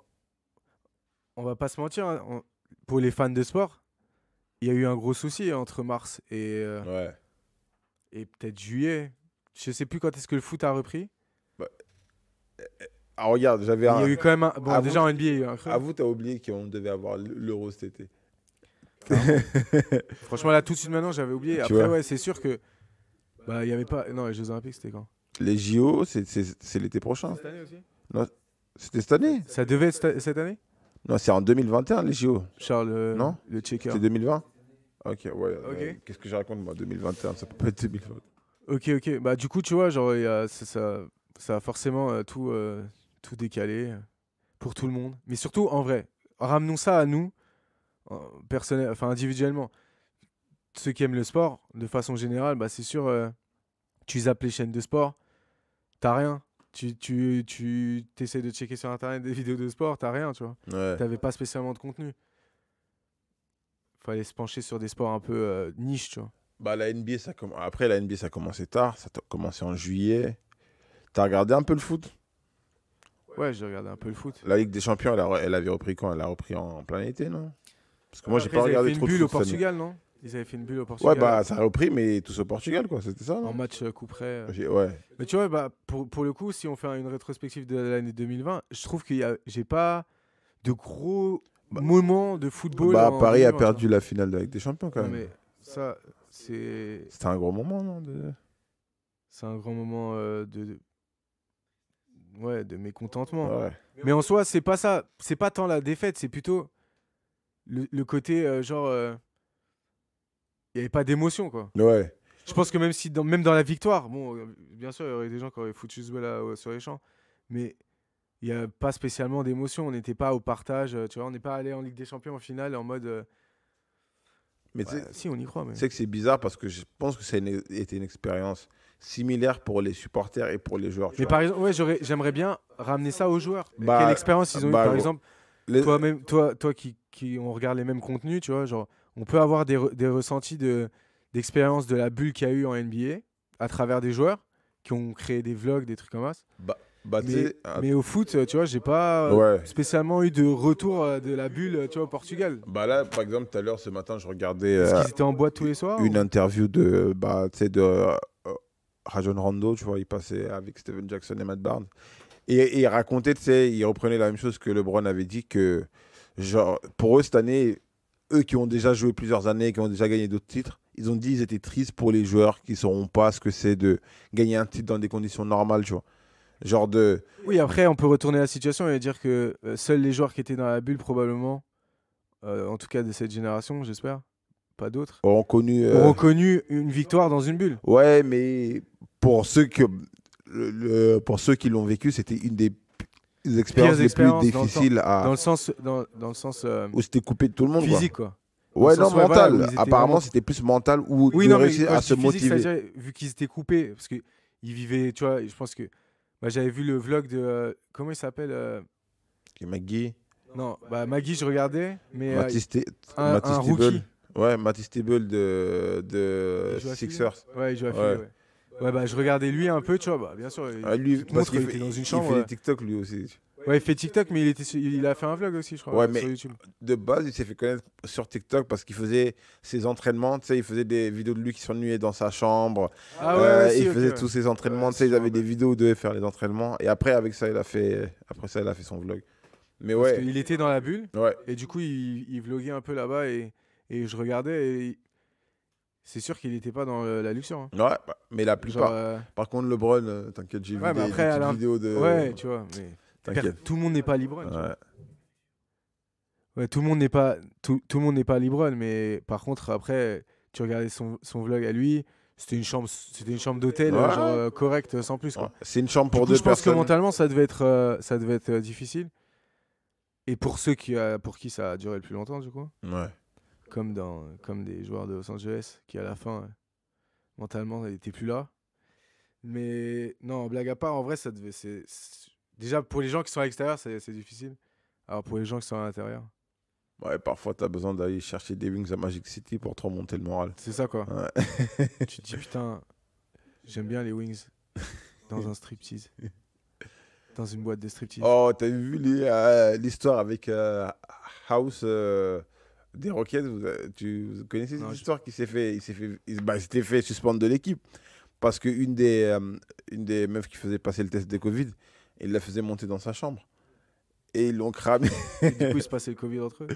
on va pas se mentir. Hein, pour les fans de sport, il y a eu un gros souci entre mars et, euh, et peut-être juillet. Je sais plus quand est-ce que le foot a repris. Bah, ah, regarde, j'avais un. Il y a eu quand même un. Bon, déjà en NBA. Avoue, t'as oublié qu'on devait avoir l'euro cet été. Franchement, là, tout de suite maintenant, j'avais oublié. Après, ouais, c'est sûr que. Bah, il n'y avait pas. Non, les Jeux Olympiques, c'était quand Les JO, c'est l'été prochain. Cette année aussi Non, c'était cette année. Ça devait être cette année Non, c'est en 2021, les JO. Charles, euh, non le checker. C'est 2020 Ok, ouais. Qu'est-ce que je raconte, moi 2021, ça peut pas être 2020. Ok, ok. Bah, du coup, tu vois, genre, ça, ça, a forcément euh, tout. Euh, tout décalé pour tout le monde. Mais surtout, en vrai, ramenons ça à nous, euh, personnel, enfin individuellement. Ceux qui aiment le sport, de façon générale, bah, c'est sûr, euh, tu zappes les chaînes de sport, t'as rien. Tu, tu, essaies de checker sur internet des vidéos de sport, t'as rien, tu vois. T'avais pas spécialement de contenu. Fallait se pencher sur des sports un peu euh, niche, tu vois. Bah, la NBA, ça Après, la NBA, ça a commencé tard. Ça a commencé en juillet. T'as regardé un peu le foot Ouais, j'ai regardé un peu le foot. La Ligue des Champions, elle, elle avait repris quand Elle a repris en plein été, non Parce que moi, j'ai pas regardé trop de foot. Ils avaient fait une bulle au Portugal, non Ils avaient fait une bulle au Portugal. Ouais, bah ça a repris, mais tous au Portugal, quoi. C'était ça, non En match euh, coup près. Euh. Ouais. Mais tu vois, bah, pour, pour le coup, si on fait une rétrospective de l'année 2020, je trouve qu'il y a, j'ai pas de gros bah, moments de football. Bah, Paris a perdu hein. la finale de la Ligue des Champions, quand même. mais ça, c'est. C'était un gros moment, non C'est un grand moment euh, de, ouais, de mécontentement. Mais en soi, c'est pas ça. C'est pas tant la défaite, c'est plutôt le, côté euh, genre. Euh, il n'y avait pas d'émotion, quoi. Ouais. Je pense que même, si dans, même dans la victoire, bon, euh, bien sûr, il y aurait des gens qui auraient foutu ce sur les champs, mais il n'y a pas spécialement d'émotion. On n'était pas au partage, tu vois, on n'est pas allé en Ligue des Champions en finale en mode mais bah, si, on y croit. Mais... C'est que c'est bizarre parce que je pense que ça a été une expérience similaire pour les supporters et pour les joueurs. Mais par exemple, ouais, j'aimerais bien ramener ça aux joueurs. Bah, quelle expérience ils ont eu, bah, par exemple. Toi, même, toi, toi qui, qui, on regarde les mêmes contenus, tu vois, genre, on peut avoir des, des ressentis d'expérience de, de la bulle qu'il y a eu en NBA à travers des joueurs qui ont créé des vlogs, des trucs comme ça. Bah, bah, mais, au foot, euh, tu vois, j'ai pas euh, spécialement eu de retour euh, de la bulle, tu vois, au Portugal. Bah là, par exemple, tout à l'heure, ce matin, je regardais. en boîte tous les soirs Une interview de, bah, de Rajon Rondo, tu vois, il passait avec Steven Jackson et Matt Barnes. Et, il racontait, tu sais, il reprenait la même chose que LeBron avait dit que, genre, pour eux cette année, eux qui ont déjà joué plusieurs années, qui ont déjà gagné d'autres titres, ils ont dit qu'ils étaient tristes pour les joueurs qui ne sauront pas ce que c'est de gagner un titre dans des conditions normales, tu vois. Genre de. Oui, après, on peut retourner la situation et dire que euh, seuls les joueurs qui étaient dans la bulle, probablement, euh, en tout cas de cette génération, j'espère, pas d'autres, ont connu, euh, connu une victoire dans une bulle. Ouais, mais pour ceux, que, pour ceux qui l'ont vécu, c'était une des expériences les plus difficiles à. Dans le sens, dans, dans le sens Où c'était coupé de tout le monde. physique, quoi. Ouais, non, mental. Apparemment, c'était plus mental ou Oui, réussir à se motiver. vu qu'ils étaient coupés, parce que vivaient, tu vois, je pense que bah, J'avais vu le vlog de. Euh, comment il s'appelle euh, McGee. Non, bah, bah Maggie, je regardais. Mais, euh, Matisse un- Matisse rookie. Ouais, Matisse Tebow de, de Sixers. ouais, il joue à ouais. ouais. bah, je regardais lui un peu, tu vois. Bah, bien sûr. Ah, lui, parce qu'il était dans une chambre. il fait des TikTok lui aussi. Ouais, il fait TikTok, mais il, était il a fait un vlog aussi, je crois, ouais, mais sur YouTube. De base, il s'est fait connaître sur TikTok parce qu'il faisait ses entraînements. Tu sais, il faisait des vidéos de lui qui s'ennuyait dans sa chambre. Ah euh, il faisait tous ses entraînements. tu sais, ils avaient des vidéos de faire les entraînements. Et après, avec ça, il a fait, après ça, il a fait son vlog. Mais ouais. Il était dans la bulle. Ouais. Et du coup, il, il vloguait un peu là-bas et... et, je regardais. C'est sûr qu'il n'était pas dans euh, la luxure. Hein. Ouais, bah, mais la plupart. Euh, par contre, LeBron, t'inquiète, j'ai vu des, après, des petites vidéos de. Ouais, tu vois. Mais... Tout le monde n'est pas libre. Ouais. tout le monde n'est pas tout, le monde n'est pas mais par contre après, tu regardais son, son vlog à lui, c'était une chambre c'était une chambre d'hôtel euh, correcte sans plus quoi. C'est une chambre pour deux je personnes. Je pense que mentalement ça devait être euh, ça devait être euh, difficile. Et pour ceux qui pour qui ça a duré le plus longtemps du coup. Ouais. Comme dans comme des joueurs de Los Angeles qui à la fin mentalement n'étaient plus là. Mais non, blague à part, en vrai ça devait c'est Déjà, pour les gens qui sont à l'extérieur, c'est difficile. Alors pour les gens qui sont à l'intérieur. Ouais, parfois, tu as besoin d'aller chercher des wings à Magic City pour te remonter le moral. C'est ça, quoi. Ouais. tu te dis, putain, j'aime bien les wings dans un striptease. Dans une boîte de striptease. Oh, t'as vu euh, l'histoire avec euh, House euh, des Rockets tu, connaissais cette histoire qui s'est fait, il s'est fait, bah, fait suspendre de l'équipe parce qu'une des, une des meufs qui faisait passer le test de Covid, il la faisait monter dans sa chambre. Et ils l'ont cramé. du coup, il se passait le Covid entre eux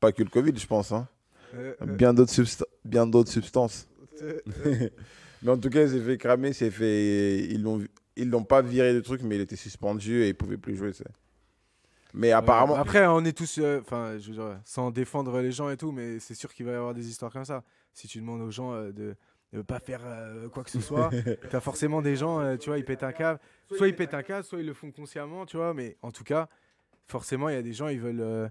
Pas que le Covid, je pense. Hein. Euh, euh. Bien d'autres substances. Euh. mais en tout cas, il s'est fait cramer. Fait... Ils l'ont ils l'ont pas viré le truc, mais il était suspendu et il pouvait plus jouer. Mais apparemment. après, on est tous. Enfin, je sans défendre les gens et tout, mais c'est sûr qu'il va y avoir des histoires comme ça. Si tu demandes aux gens de, ne veut pas faire euh, quoi que ce soit. tu as forcément des gens, euh, tu vois, ils pètent un câble. Soit ils pètent un câble, soit ils le font consciemment, tu vois. Mais en tout cas, forcément, il y a des gens, ils veulent. Euh,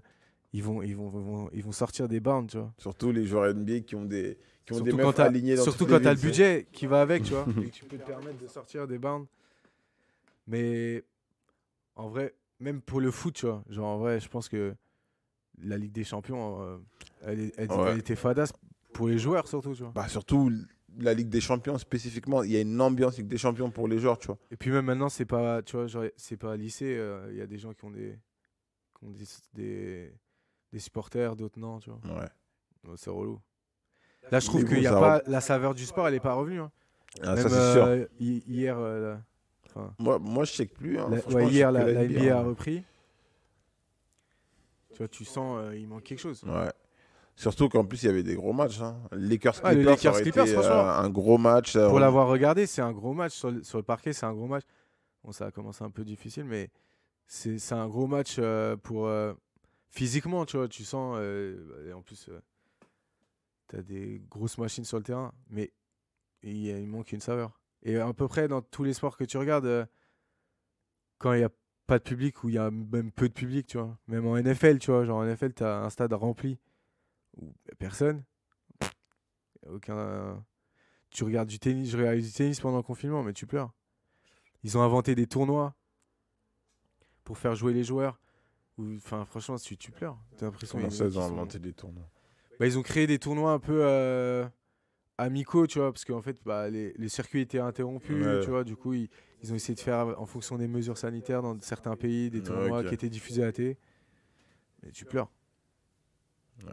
ils vont, ils, vont, ils vont sortir des bandes, tu vois. Surtout les joueurs NBA qui ont des, qui ont surtout des alignés Surtout quand tu as le budget qui va avec, tu vois. et que tu peux te permettre de sortir des bandes. Mais en vrai, même pour le foot, tu vois, genre en vrai, je pense que la Ligue des Champions, elle, elle était fadasse pour les joueurs surtout, tu vois. Bah surtout, la Ligue des Champions spécifiquement, il y a une ambiance Ligue des Champions pour les joueurs, tu vois. Et puis même maintenant, c'est pas, tu vois, c'est pas lycée. Euh, il y a des gens qui ont des, qui des, des, supporters, d'autres non, tu vois. Ouais. c'est relou. Là, je trouve qu'il a pas la saveur du sport, elle est pas revenue. Hein. Ah, ça, c'est sûr. Euh, hier, euh, moi, moi, je sais plus. Hein, hier, la, NBA, a repris. Tu vois, tu sens, il manque quelque chose. Ouais. Surtout qu'en plus, il y avait des gros matchs. Hein. Lakers ah, Clippers, été, euh, un gros match. Euh, pour l'avoir regardé, c'est un gros match. Sur le, parquet, c'est un gros match. Bon, ça a commencé un peu difficile, mais c'est un gros match euh, pour. physiquement, tu vois, tu sens. en plus, tu as des grosses machines sur le terrain, mais il, manque une saveur. Et à peu près dans tous les sports que tu regardes, quand il n'y a pas de public ou il y a même peu de public, tu vois. Même en NFL, tu vois, genre en NFL, tu as un stade rempli personne. Aucun. Tu regardes du tennis, je regarde du tennis pendant le confinement, mais tu pleures. Ils ont inventé des tournois pour faire jouer les joueurs. Enfin, franchement, tu, tu pleures. l'impression ils ont des tournois bah, Ils ont créé des tournois un peu euh, amicaux, tu vois, parce qu'en fait, bah, les, circuits étaient interrompus, tu vois. Du coup, ils, ont essayé de faire, en fonction des mesures sanitaires dans certains pays, des mm, tournois qui étaient diffusés à la télé. Mais tu pleures. Ouais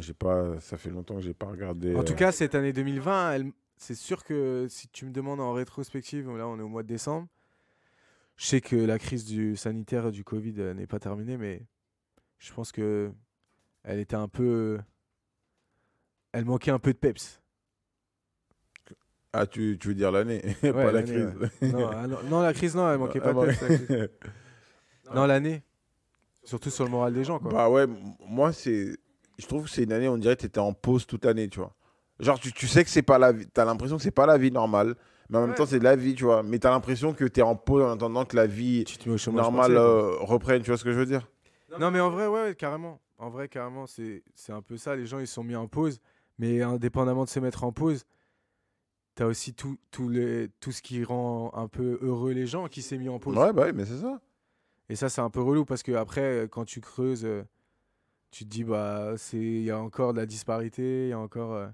j'ai pas, ça fait longtemps que j'ai pas regardé. En tout euh, cas, cette année 2020, c'est sûr que si tu me demandes en rétrospective, là on est au mois de décembre, je sais que la crise du sanitaire du Covid euh, n'est pas terminée, mais je pense que elle était un peu, elle manquait un peu de peps. Ah, tu, veux dire l'année, pas la crise. Ah, non, la crise, non, elle manquait pas de ah, peps. non, l'année. Surtout sur le moral des gens. Bah ouais, moi, c'est je trouve que c'est une année, on dirait que tu étais en pause toute l'année, tu vois. Genre, tu, tu sais que c'est pas la vie, t'as l'impression que c'est pas la vie normale, mais en même temps, c'est de la vie, tu vois. Mais t'as l'impression que t'es en pause en attendant que la vie normale euh, reprenne, tu vois ce que je veux dire Non, mais en vrai, ouais, carrément. En vrai, carrément, c'est un peu ça. Les gens, ils sont mis en pause, mais indépendamment de se mettre en pause, t'as aussi tout, tout, les, tout ce qui rend un peu heureux les gens qui s'est mis en pause. Ouais, bah oui, mais c'est ça. Et ça, c'est un peu relou parce que, après, quand tu creuses. Euh, tu te dis, bah, c'est il y a encore de la disparité, il y a encore euh,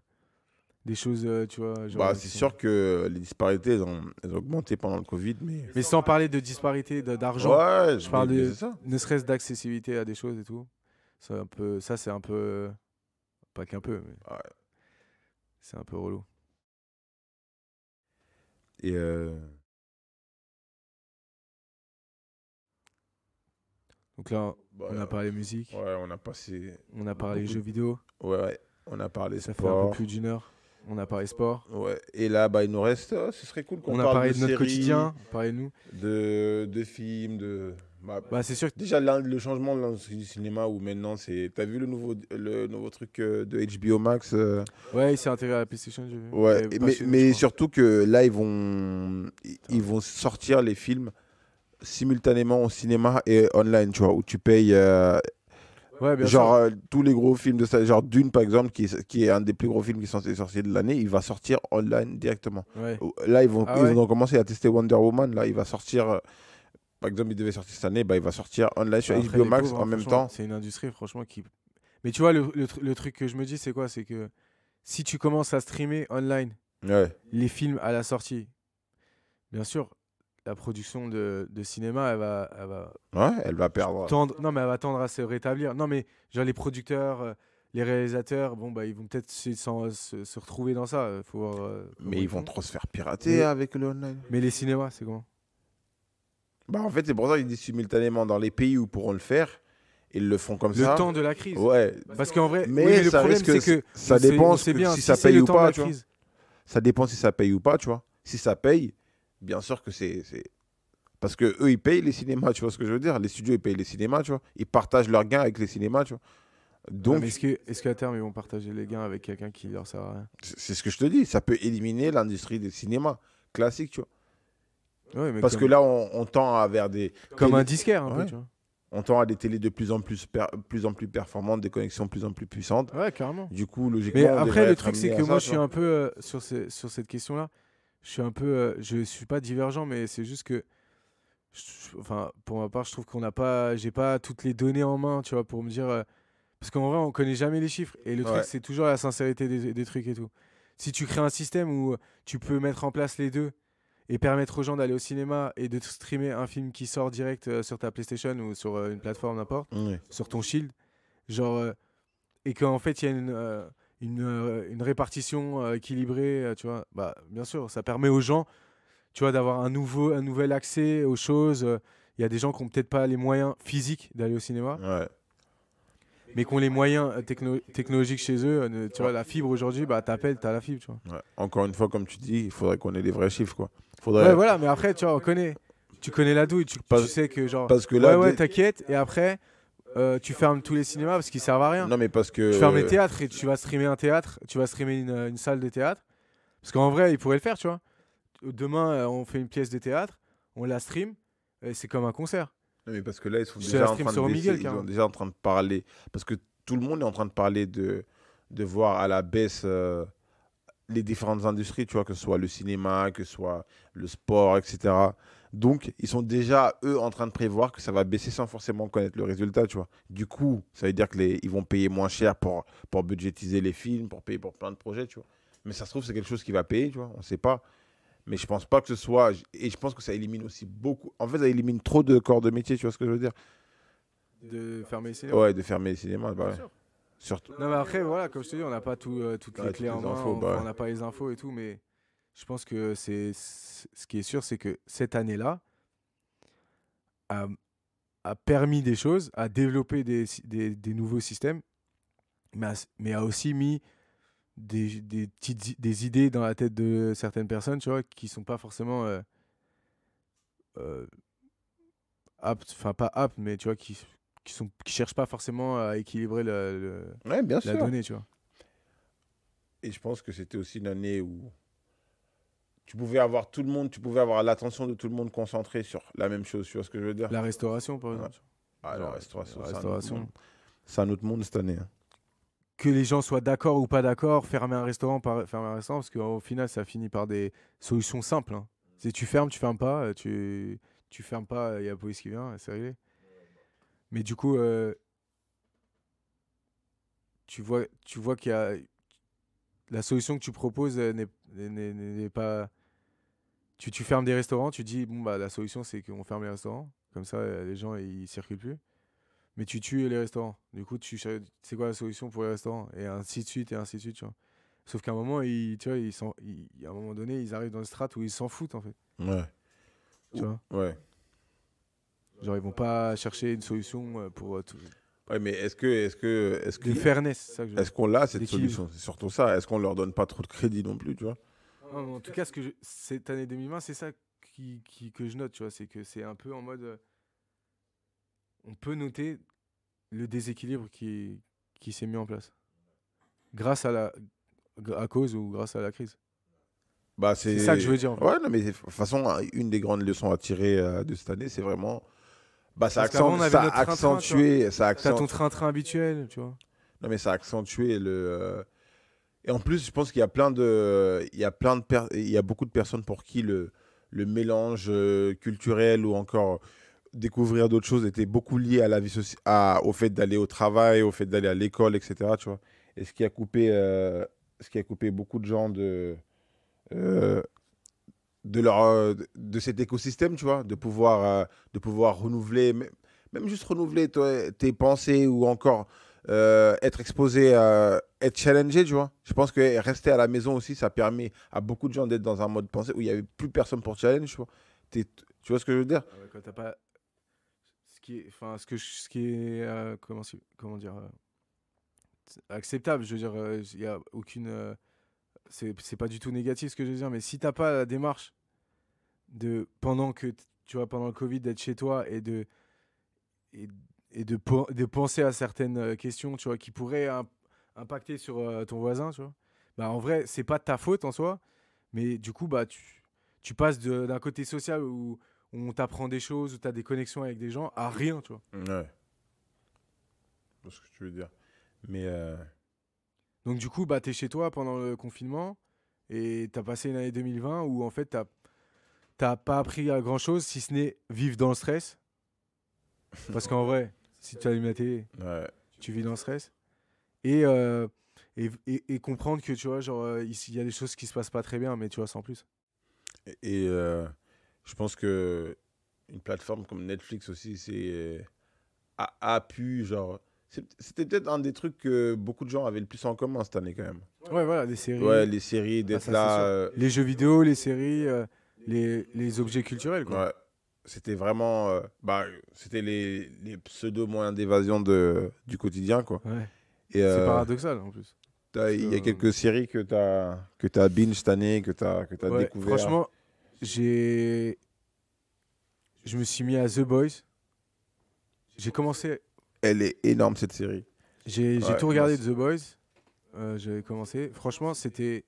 des choses, euh, tu vois. Bah, euh, c'est sûr que les disparités, ont, augmenté pendant le Covid. Mais, mais sans parler de disparité d'argent, je parle de, ne serait-ce d'accessibilité à des choses et tout. Un peu, ça, c'est un peu. Pas qu'un peu, mais. C'est un peu relou. Et. Donc là, bah, on a parlé musique. on a passé. On a parlé jeux vidéo. Ouais, on a parlé Ça fait un peu plus d'une heure. On a parlé sport. Ouais. Et là, bah, il nous reste. Oh, ce serait cool qu'on parle de, notre quotidien. nous. De, films, de. Bah, bah, c'est sûr. Que... Déjà, le changement du cinéma où maintenant c'est. T'as vu le nouveau, le nouveau truc euh, de HBO Max euh? Ouais, il s'est intégré à la PlayStation. Ouais, mais, surtout que là, ils vont, ils vont sortir les films simultanément au cinéma et online, tu vois, où tu payes. Euh, genre euh, tous les gros films de ça, genre Dune par exemple, qui est, qui est un des plus gros films qui sont sortis de l'année, il va sortir online directement. Là, ils vont, ah ils commencer à tester Wonder Woman, là, il va sortir. Euh, par exemple, il devait sortir cette année, bah, il va sortir online sur HBO Max en même temps. C'est une industrie, franchement, qui. Mais tu vois, le, le truc que je me dis, c'est quoi C'est que si tu commences à streamer online les films à la sortie, bien sûr, la production de, cinéma, elle va, elle va, ouais, elle va perdre. non, mais elle va tendre à se rétablir. Non, mais les producteurs, euh, les réalisateurs, bon, bah, ils vont peut-être se, se, retrouver dans ça. Euh, euh, faut mais ils, vont trop se faire pirater avec le online. Mais les cinémas, c'est comment bah, En fait, c'est pour ça qu'ils disent simultanément dans les pays où pourront le faire. Ils le font comme ça. Le temps de la crise. Ouais. Parce qu'en vrai, mais, le problème, c'est que ça dépend si, ça paye ou pas. Ça dépend si ça paye ou pas, tu vois. Si ça paye, bien sûr que c'est. Parce que eux, ils payent les cinémas, tu vois ce que je veux dire Les studios, ils payent les cinémas, tu vois. Ils partagent leurs gains avec les cinémas, tu vois. Donc, est-ce qu'à est terme, ils vont partager les gains avec quelqu'un qui leur sert à rien C'est ce que je te dis. Ça peut éliminer l'industrie des cinémas classiques, tu vois. Ouais, mais Parce que là, on, tend à vers des. Comme un disquaire, un peu, tu vois. On tend à des télés de plus en plus, plus en plus performantes, des connexions de plus en plus puissantes. Ouais, carrément. Du coup, logiquement. Mais après, le truc, c'est que moi, je suis un peu euh, sur, ces... sur cette question-là je suis un peu. Euh, je suis pas divergent, mais c'est juste que. enfin, pour ma part, je trouve qu'on n'a pas. J'ai pas toutes les données en main, tu vois, pour me dire. Euh, parce qu'en vrai, on connaît jamais les chiffres. Et le truc, c'est toujours la sincérité des, trucs et tout. Si tu crées un système où tu peux mettre en place les deux et permettre aux gens d'aller au cinéma et de streamer un film qui sort direct euh, sur ta PlayStation ou sur une plateforme n'importe, sur ton Shield, genre. et qu'en fait, il y a une euh, une, répartition euh, équilibrée, euh, tu vois, bah, bien sûr, ça permet aux gens, tu vois, d'avoir un, nouveau, un nouvel accès aux choses. Il y a des gens qui n'ont peut-être pas les moyens physiques d'aller au cinéma. mais qui ont les moyens technologiques chez eux. Tu vois, la fibre aujourd'hui, bah, t'appelles, t'as la fibre. Tu vois. Encore une fois, comme tu dis, il faudrait qu'on ait des vrais chiffres. Quoi. Faudrait... voilà, mais après, tu vois, on connaît. Tu connais la douille, tu, sais que genre. Parce que là, ouais, ouais, t'inquiète, et après, euh, tu fermes tous les cinémas parce qu'ils servent à rien. Non, mais parce que. Tu fermes les théâtres et tu vas streamer un théâtre, tu vas streamer une, salle de théâtre. Parce qu'en vrai, ils pourraient le faire, tu vois. Demain, euh, on fait une pièce de théâtre, on la stream, et c'est comme un concert. Non, mais parce que là, ils sont, déjà en, train de déjà en train de parler. Parce que tout le monde est en train de parler de, de voir à la baisse. Euh, les différentes industries, tu vois, que ce soit le cinéma, que ce soit le sport, etc. Donc, ils sont déjà, eux, en train de prévoir que ça va baisser sans forcément connaître le résultat, tu vois. Du coup, ça veut dire qu'ils vont payer moins cher pour, pour budgétiser les films, pour payer pour plein de projets, tu vois. Mais ça se trouve, c'est quelque chose qui va payer, tu vois. On ne sait pas. Mais je ne pense pas que ce soit. Et je pense que ça élimine aussi beaucoup. En fait, ça élimine trop de corps de métier, tu vois ce que je veux dire De fermer les cinémas Ouais, de fermer les cinémas, bah, Surtout. Non, mais après, voilà, comme je te dis, on n'a pas euh, toutes les clés en main, bah on n'a pas les infos et tout, mais je pense que c'est ce qui est sûr, c'est que cette année-là a, a, permis des choses, a développé des, des, nouveaux systèmes, mais a, mais a aussi mis des, des, idées dans la tête de certaines personnes, tu vois, qui sont pas forcément euh, euh aptes, enfin pas aptes, mais tu vois, qui qui sont qui cherchent pas forcément à équilibrer la, le, la donnée, tu vois. Et je pense que c'était aussi une année où tu pouvais avoir tout le monde, tu pouvais avoir l'attention de tout le monde concentré sur la même chose, tu vois ce que je veux dire La restauration, par exemple. Ah, la restauration. C'est un, autre monde cette année. Hein. Que les gens soient d'accord ou pas d'accord, fermer un restaurant, par... fermer un restaurant, parce qu'au final, ça finit par des solutions simples. Hein. Si tu fermes, tu fermes pas, euh, tu, tu fermes pas, il y a la police qui vient, c'est réglé. Mais du coup, euh, tu vois, tu vois qu'il y a. La solution que tu proposes euh, n'est pas tu, tu, fermes des restaurants, tu dis, bon, bah, la solution, c'est qu'on ferme les restaurants. Comme ça, euh, les gens, ils circulent plus. Mais tu tues les restaurants. Du coup, tu c'est quoi la solution pour les restaurants Et ainsi de suite, et ainsi de suite, tu vois. Sauf qu'à un moment, ils, tu vois, ils ils, à un moment donné, ils arrivent dans le strat où ils s'en foutent, en fait. Ouais. Tu vois Ouais. Genre, ils vont pas chercher une solution euh, pour euh, tout. Ouais, mais est-ce que. Est-ce que. est que. Fairness, ça Est-ce qu'on a cette solution C'est surtout ça. Est-ce qu'on leur donne pas trop de crédit non plus, tu vois en, tout cas, ce que cette année 2020, c'est ça qui, qui, que je note, tu vois, c'est que c'est un peu en mode. Euh, on peut noter le déséquilibre qui, qui s'est mis en place. Grâce à la. à cause ou grâce à la crise. Bah, c'est ça que je veux dire. Ouais, non, mais de toute façon, une des grandes leçons à tirer euh, de cette année, c'est vraiment. Bah, ça, accent... accentué. Train ça accentué. ton train-train habituel, tu vois. Non, mais ça a accentué le. Euh, et en plus, je pense qu'il y a plein de, il y a plein de, il y a beaucoup de personnes pour qui le, le mélange euh, culturel ou encore découvrir d'autres choses était beaucoup lié à la vie sociale, au fait d'aller au travail, au fait d'aller à l'école, etc. Tu vois. Et ce qui a coupé, euh, ce qui a coupé beaucoup de gens de, euh, de leur, de cet écosystème, tu vois, de pouvoir, de pouvoir renouveler, même, juste renouveler tes pensées ou encore euh, être exposé, à, euh, être challengé, tu vois. Je pense que rester à la maison aussi, ça permet à beaucoup de gens d'être dans un mode pensée où il n'y avait plus personne pour challenge, tu vois. tu vois ce que je veux dire ah pas. Ce qui est. Enfin, ce, que ce qui est. Euh, comment, dire Acceptable, je veux dire, il n'y a aucune. C'est pas du tout négatif ce que je veux dire, mais si t'as pas la démarche de. Pendant que. Tu vois, pendant le Covid, d'être chez toi et de et de, penser à certaines euh, questions, tu vois, qui pourraient impacter sur euh, ton voisin, tu vois. Bah, en vrai, c'est pas de ta faute en soi, mais du coup, bah, tu, tu passes d'un côté social où, on t'apprend des choses, où tu as des connexions avec des gens, à rien, tu vois. Mmh, ouais. C'est ce que tu veux dire. Mais. Euh, Donc, du coup, bah, tu es chez toi pendant le confinement et tu as passé une année 2020 où, en fait, tu n'as pas appris à grand chose si ce n'est vivre dans le stress. Parce qu'en vrai, si tu allumes la télé. Tu vis dans le stress. Euh, et, et, comprendre que, tu vois, genre, euh, il y a des choses qui se passent pas très bien, mais tu vois, sans plus. Et, euh, je pense que une plateforme comme Netflix aussi, c'est. A, pu, genre. C'était peut-être un des trucs que beaucoup de gens avaient le plus en commun cette année, quand même. Ouais, voilà, des séries. Ouais, les séries, ah, d'être là. Les jeux vidéo, les séries, les, les objets culturels, quoi c'était vraiment. Euh, bah, c'était les, pseudo-moyens d'évasion de- du quotidien, quoi. Et, C'est euh, paradoxal en plus. Il y a quelques séries que tu as, as binge cette année, que tu as, que Franchement, j'ai. Je me suis mis à The Boys. J'ai commencé. Elle est énorme, cette série. J'ai j'ai tout regardé de The Boys. Euh, J'avais commencé. Franchement, c'était.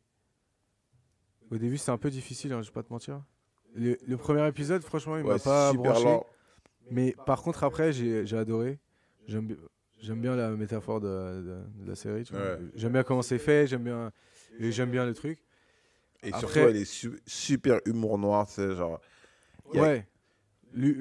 Au début, c'était un peu difficile, je hein, je vais pas te mentir. Le, premier épisode, franchement, il m'a pas branché. Mais par contre, après, j'ai adoré. J'aime bien la métaphore de, la série. J'aime bien comment c'est fait, j'aime bien, j'aime bien le truc. Et surtout, elle est super humour noir, genre. Ouais.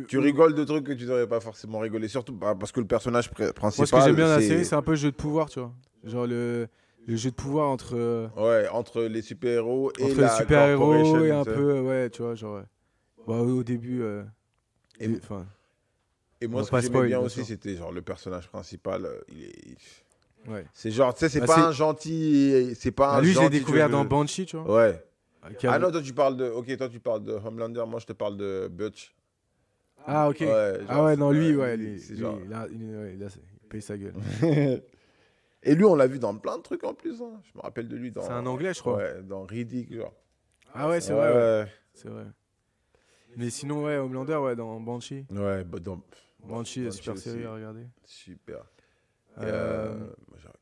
tu rigoles de trucs que tu n'aurais pas forcément rigolé, surtout bah, parce que le personnage principal. Moi, ce que j'aime bien la série, c'est un peu jeu de pouvoir, tu vois. Genre le, le jeu de pouvoir entre. Euh, ouais, entre les super-héros et entre la les super-héros et un peu, ouais, tu vois, genre. Bah, oui, au début. Euh, et, enfin et moi, ce que j'aimais bien aussi, c'était genre le personnage principal, euh, il est. Ouais. C'est genre, tu sais, c'est bah, pas un gentil. C'est pas bah, un lui, j'ai découvert dans Banshee, tu vois. Ouais. Ah, ah non, toi tu parles de. Ok, toi tu parles de Homelander, moi je te parle de Butch. Ah ok. ah ouais, non, lui, ouais, il paye sa gueule. Et lui, on l'a vu dans plein de trucs en plus. Hein. Je me rappelle de lui dans. C'est un anglais, je crois. dans Riddick, genre. Ah ouais, c'est vrai. C'est vrai. Mais sinon, ouais, Homelander, ouais, dans Banshee. Ouais, bah, dans. Banshee, super série à regarder. Super. Euh, euh,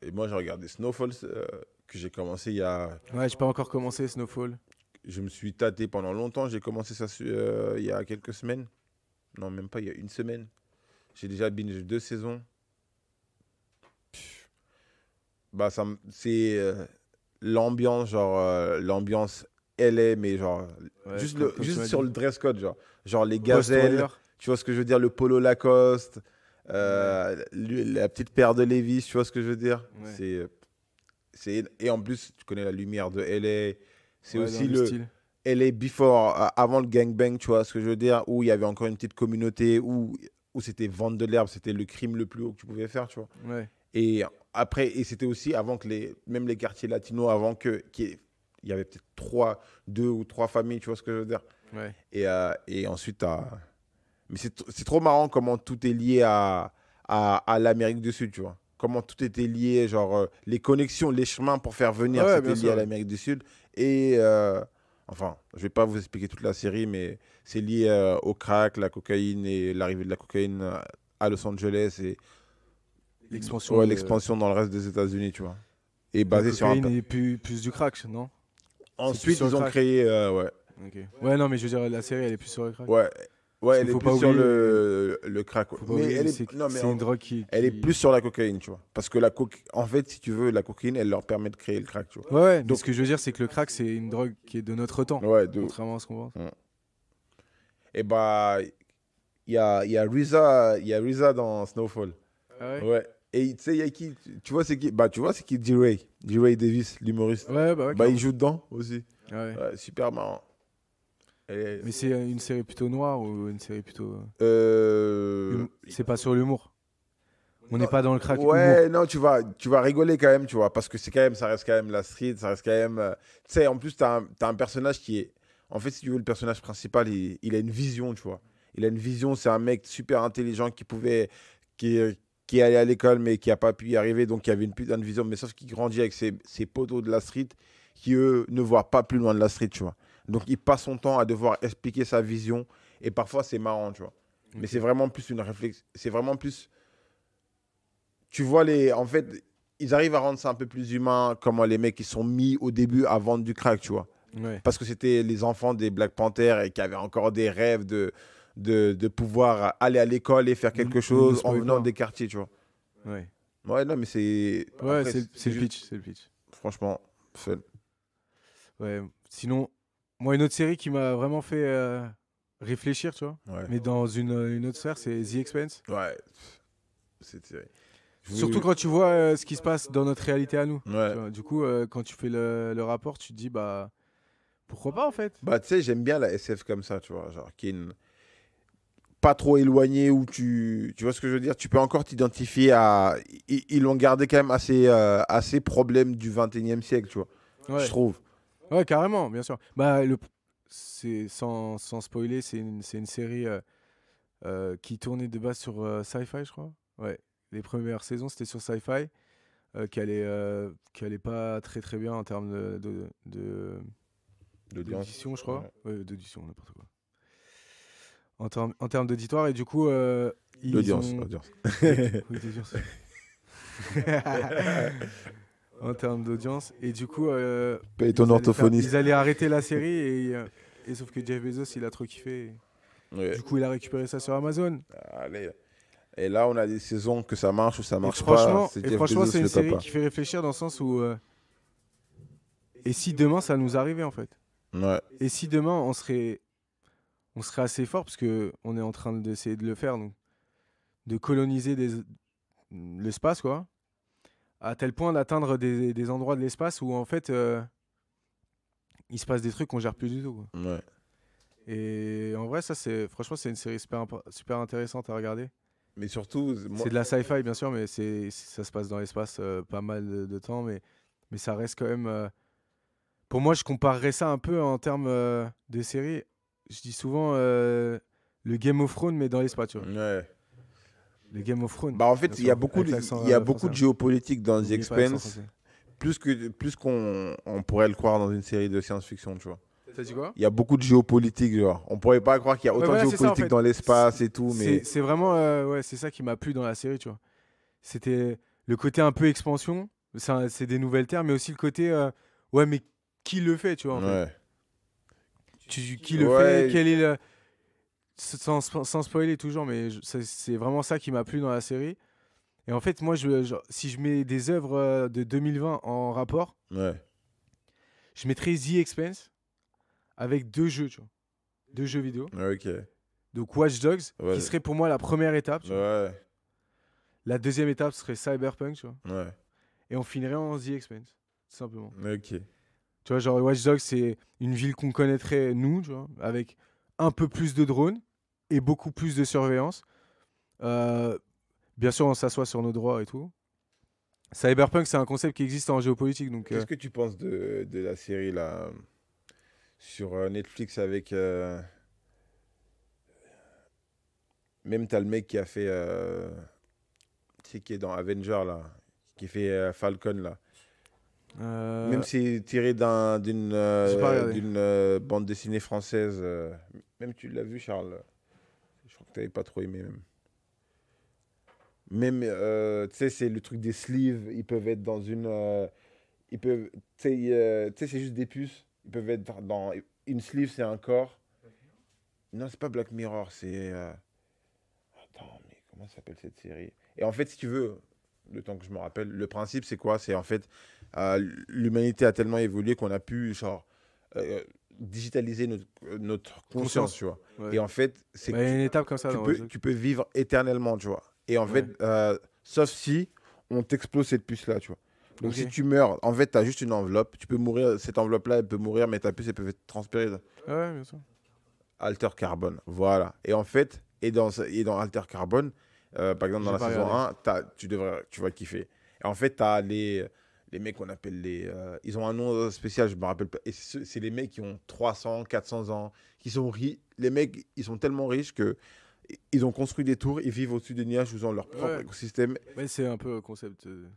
et, moi, j'ai regardé Snowfall, euh, que j'ai commencé il y a. Ouais, j'ai pas encore commencé Snowfall. Je me suis tâté pendant longtemps. J'ai commencé ça il y a quelques semaines. Non, même pas, il y a une semaine. J'ai déjà binge deux saisons bah, ça, c'est euh, l'ambiance, genre, euh, l'ambiance elle est mais genre, juste, juste sur le dress code, genre, genre les gazelles, tu vois ce que je veux dire, le polo Lacoste, euh, la petite paire de Levi's, tu vois ce que je veux dire. C'est, c'est, et en plus, tu connais la lumière de LA, c'est aussi le. elle LA before, avant le gangbang, tu vois ce que je veux dire, où il y avait encore une petite communauté, où, où c'était vendre de l'herbe, c'était le crime le plus haut que tu pouvais faire, tu vois. Et après, et c'était aussi avant que les, même les quartiers latinos, avant que, qu'il y avait peut-être trois, deux ou trois familles, tu vois ce que je veux dire et, euh, et, ensuite, euh, mais c'est trop marrant comment tout est lié à, à, l'Amérique du Sud, tu vois. Comment tout était lié, genre euh, les connexions, les chemins pour faire venir, c'était lié à l'Amérique du Sud. Et euh, enfin, je vais pas vous expliquer toute la série, mais c'est lié au crack, la cocaïne et l'arrivée de la cocaïne à Los Angeles et l'expansion. Ouais, l'expansion dans le reste des États-Unis, tu vois. Et basé sur un. Et plus, plus du crack, non Ensuite, ils ont créé. Euh, ouais. Ouais, non, mais je veux dire, la série, elle est plus sur le crack. Ouais. Ouais, elle est plus sur le, le crack. Mais une drogue qui, Elle est plus sur la cocaïne, tu vois. Parce que la cocaïne, en fait, si tu veux, la cocaïne, elle leur permet de créer le crack, tu vois. Ouais, ouais. Donc, ce que je veux dire, c'est que le crack, c'est une drogue qui est de notre temps. Ouais, de... Contrairement à ce qu'on pense. Eh Et bah, il y a, y a Risa, y a dans Snowfall. Ah ouais. ouais. Et tu sais, il y a qui Tu vois, c'est qui Bah, tu vois, c'est qui D-Ray. D-Ray Davis, l'humoriste. Bah, bah, il joue dedans aussi. Ouais. super marrant. Mais c'est une série plutôt noire ou une série plutôt. Euh... euh hum, c'est pas sur l'humour. On n'est pas dans le crack. Ouais, non, tu vas, tu vas rigoler quand même, tu vois, parce que c'est quand même, ça reste quand même la street, ça reste quand même. Euh, tu sais, en plus, t'as un, as un personnage qui est. En fait, si tu veux, le personnage principal, il, il a une vision, tu vois. Il a une vision, c'est un mec super intelligent qui pouvait. qui, qui est allé à l'école mais qui n'a pas pu y arriver, donc il y avait une putain de vision, mais sauf qu'il grandit avec ses, ses potos de la street qui, eux, ne voient pas plus loin de la street, tu vois. Donc il passe son temps à devoir expliquer sa vision, et parfois c'est marrant, tu vois. Mais c'est vraiment plus une réflexion, c'est vraiment plus... Tu vois, les, en fait, ils arrivent à rendre ça un peu plus humain, comment les mecs, ils sont mis au début à vendre du crack, tu vois. Parce que c'était les enfants des Black Panthers et qui avaient encore des rêves de, de, pouvoir aller à l'école et faire quelque mm, mm, chose en venant des quartiers, tu vois. Ouais. Ouais, non, mais c'est. Ouais, c'est le pitch, c'est le pitch. Franchement, fun. Ouais. Sinon, moi, une autre série qui m'a vraiment fait euh, réfléchir, tu vois. Mais dans une, une autre sphère, c'est The Expense. Ouais. C'est Surtout quand tu vois euh, ce qui se passe dans notre réalité à nous. Du coup, euh, quand tu fais le, le, rapport, tu te dis, bah, pourquoi pas en fait Bah, tu sais, j'aime bien la SF comme ça, tu vois, genre, qui pas trop éloigné où tu, tu vois ce que je veux dire Tu peux encore t'identifier à. Ils, l'ont ont gardé quand même assez, euh, assez problème du 21e siècle, tu vois. Je trouve. Ouais, carrément, bien sûr. Bah, le, c'est, sans, sans spoiler, c'est une, c'est une série euh, euh, qui tournait de base sur Sci-Fi, je crois. Ouais. Les premières saisons, c'était sur Sci-Fi, qui, allait, qui allait pas très très bien en termes de. D'audition, je crois. Ouais. d'audition, n'importe quoi en, en termes d'auditoire. Et du coup, euh, L'audience, en termes d'audience. Et du coup, euh, ils, orthophoniste. Allaient, ils allaient arrêter la série, et, euh, et, sauf que Jeff Bezos, il a trop kiffé. Du coup, il a récupéré ça sur Amazon. Allez. Et là, on a des saisons que ça marche ou ça marche pas. Et franchement, c'est une série qui fait réfléchir dans le sens où. Euh, et si demain ça nous arrivait en fait Et si demain on serait on serait assez fort parce que on est en train d'essayer de le faire, de coloniser l'espace, quoi, à tel point d'atteindre des, endroits de l'espace où en fait euh, il se passe des trucs qu'on gère plus du tout. Et en vrai, ça c'est franchement c'est une série super, intéressante à regarder. Mais surtout, c'est de la sci-fi bien sûr, mais ça se passe dans l'espace euh, pas mal de, temps, mais ça reste quand même. Euh, pour moi, je comparerais ça un peu en termes de série je dis souvent euh, le Game of Thrones, mais dans l'espace, tu vois. Ouais. Le Game of Thrones. Bah, en fait, il y a beaucoup, de, il y a euh, beaucoup de géopolitique dans The Expanse, plus qu'on plus qu'on on pourrait le croire dans une série de science-fiction, tu vois. dit quoi Il y a beaucoup de géopolitique, genre. On pourrait pas croire qu'il y a autant de géopolitique dans l'espace et tout, mais. C'est vraiment, euh, ouais, c'est ça qui m'a plu dans la série, tu vois. C'était le côté un peu expansion, c'est des nouvelles terres, mais aussi le côté, ouais, mais qui le fait, tu vois. En fait tu, qui le fait, quel est le... Sans, spoiler toujours, mais c'est vraiment ça qui m'a plu dans la série. Et en fait, moi, je, si je mets des œuvres euh, de 2020 en rapport, je mettrais The Expense avec deux jeux, Deux jeux vidéo. Ok. Donc Watch Dogs, qui serait pour moi la première étape. La deuxième étape serait Cyberpunk, Et on finirait en The Expense, tout simplement. Ok. Tu genre Watch Dogs, c'est une ville qu'on connaîtrait, nous, avec un peu plus de drones et beaucoup plus de surveillance. Euh, bien sûr, on s'assoit sur nos droits et tout. Cyberpunk, c'est un concept qui existe en géopolitique. qu'est-ce euh, que tu penses de, la série là sur euh, Netflix avec même t'as le mec qui a fait, tu qui est dans Avenger là, qui fait Falcon là. Euh, même si tiré d'un, d'une, euh, d'une euh, bande dessinée française. même tu l'as vu, Charles. Je crois que tu n'avais pas trop aimé, même. Même, tu sais, c'est le truc des sleeves. Ils peuvent être dans une. ils peuvent. Tu sais, c'est juste des puces. Ils peuvent être dans. une sleeve, c'est un corps. Non, c'est pas Black Mirror, c'est. Attends, mais comment s'appelle cette série Et en fait, si tu veux, le temps que je me rappelle, le principe, c'est quoi C'est en fait euh, l'humanité a tellement évolué qu'on a pu, genre, euh, digitaliser euh, notre, conscience, tu vois. Et en fait, c'est une étape comme ça. Tu, peux, vivre éternellement, tu vois. Et en fait, sauf si on t'explose cette puce-là, tu vois. Donc si tu meurs, en fait, tu as juste une enveloppe. Tu peux mourir, cette enveloppe-là, elle peut mourir, mais ta puce, elle peut être transpirée. Ah ouais, bien sûr. Alter Carbone, voilà. Et en fait, et dans, et dans Alter Carbone, par exemple, dans la saison 1, tu, devrais, tu vas kiffer. Et en fait, tu as les les mecs qu'on appelle les. Euh, ils ont un nom euh, spécial, je me rappelle pas. Et c'est les mecs qui ont 300, 400 ans, qui sont riches. Les mecs, ils sont tellement riches que. Ils ont construit des tours, ils vivent au-dessus des nuages ont leur propre écosystème. Ouais, c'est un peu un concept. Euh,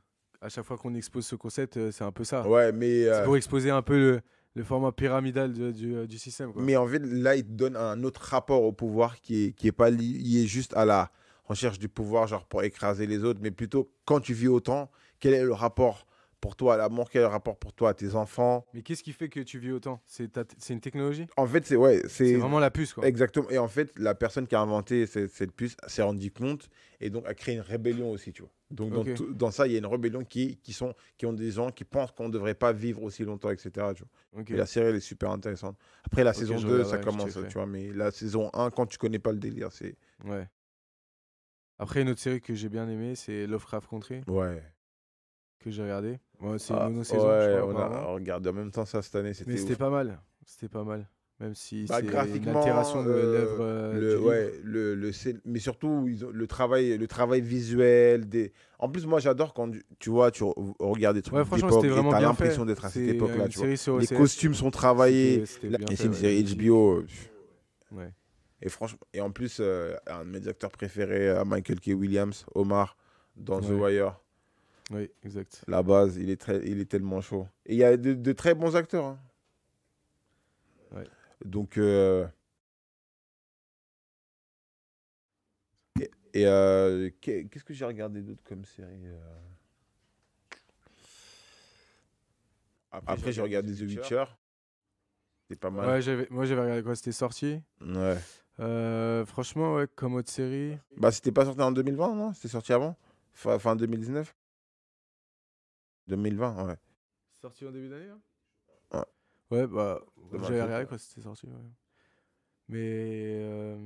à chaque fois qu'on expose ce concept, c'est un peu ça. Ouais, mais. C'est pour exposer un peu le, format pyramidal du, système. Mais en fait, là, il donne un autre rapport au pouvoir qui n'est qui est pas lié juste à la recherche du pouvoir, genre pour écraser les autres, mais plutôt quand tu vis autant, quel est le rapport pour toi à la mort, quel rapport pour toi à tes enfants. Mais qu'est-ce qui fait que tu vis autant C'est c'est une technologie En fait, c'est ouais, c'est vraiment la puce. Quoi. Exactement. Et en fait, la personne qui a inventé cette, puce s'est rendue compte et donc a créé une rébellion aussi, tu vois. Donc dans, ça, il y a une rébellion qui, qui, sont, qui ont des gens qui pensent qu'on ne devrait pas vivre aussi longtemps, etc. Tu la série, elle est super intéressante. Après, la saison 2, ça commence, tu vois. Mais la saison 1, quand tu connais pas le délire, c'est... Ouais. Après, une autre série que j'ai bien aimée, c'est Lovecraft Country. Ouais que j'ai regardé. Ouais, c'est ah, on a regardé en même temps ça cette année. Mais c'était pas mal. C'était pas mal. Même si bah, graphiquement, c'est de euh, l'œuvre. Euh, le, ouais, le, le, mais surtout le, travail, le travail visuel. Des... En plus, moi j'adore quand tu vois, tu regardes des trucs ouais, d'époque t'as l'impression d'être à cette époque-là. Les costumes sont travaillés. C'est une série HBO. Euh, ouais. Et franchement, et en plus, un de mes acteurs préférés, Michael K. Williams, Omar, dans The Wire. Oui, exact. La base, il est, très, il est tellement chaud. Et il y a de, très bons acteurs. Hein. Ouais. Donc. Euh, et, euh, qu'est-ce que j'ai regardé d'autre comme série euh? Après, j'ai regardé The Witcher. C'était C'est pas mal. Ouais, moi, j'avais regardé quoi C'était sorti Ouais. franchement, ouais, comme autre série. Bah, c'était pas sorti en 2020, non C'était sorti avant Fin 2019 2020, ouais. Sorti en début d'année hein Ouais, bah, j'avais quoi c'était sorti. Mais. Euh,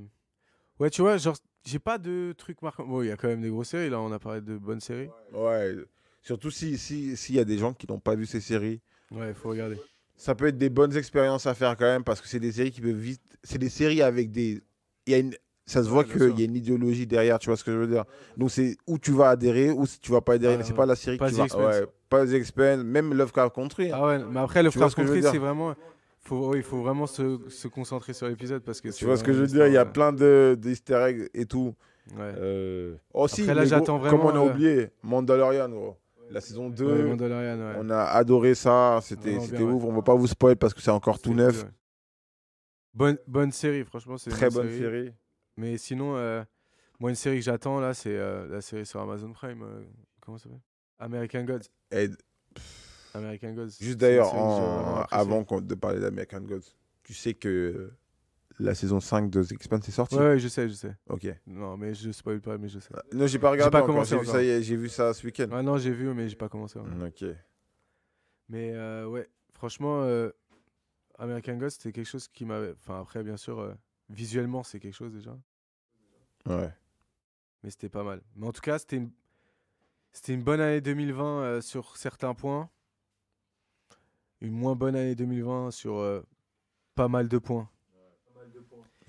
ouais, tu vois, genre, j'ai pas de trucs marquants. Bon, il y a quand même des grosses séries, là, on a parlé de bonnes séries. Ouais, surtout si, si, si, y a des gens qui n'ont pas vu ces séries. Ouais, il faut regarder. Ça peut être des bonnes expériences à faire quand même, parce que c'est des séries qui peuvent vite. C'est des séries avec des. Il y a une ça se voit qu'il y a une idéologie derrière, tu vois ce que je veux dire. Donc c'est où tu vas adhérer ou si tu vas pas adhérer, euh, c'est pas la série pas que tu vas. pas The même Lovecraft Country. Hein. Ah ouais, mais après Lovecraft Country, c'est vraiment. il faut vraiment se, se concentrer sur l'épisode parce que. Tu vois ce que je veux dire Il y a plein de, eggs et tout. Ouais. Euh, là, j'attends vraiment. Comme on a oublié, euh, Mandalorian, gros la saison 2. Ouais, ouais. On a adoré ça, c'était ouf. On On va pas vous spoiler parce que c'est encore tout neuf. Bonne, bonne série, franchement. c'est Très bonne, série. Mais sinon, euh, moi, une série que j'attends, là, c'est euh, la série sur Amazon Prime. Euh, comment ça s'appelle American Gods. American Gods. Juste d'ailleurs, avant de parler d'American Gods, tu sais que la saison 5 de The Expanse est sortie Ouais, je sais, je sais. Ok. Non, mais je sais pas, mais je sais. Non, j'ai pas regardé pas commencé j'ai vu, ça j'ai vu ça ce week-end. Ah non, j'ai vu, mais j'ai pas commencé. encore. Ok. Mais ouais, franchement, American Gods, c'était quelque chose qui m'avait. Enfin, après, bien sûr, Visuellement, c'est quelque chose déjà. Ouais. Mais c'était pas mal. Mais en tout cas, c'était une... c'était une bonne année 2020 euh, sur certains points. Une moins bonne année 2020 sur euh, pas mal de points.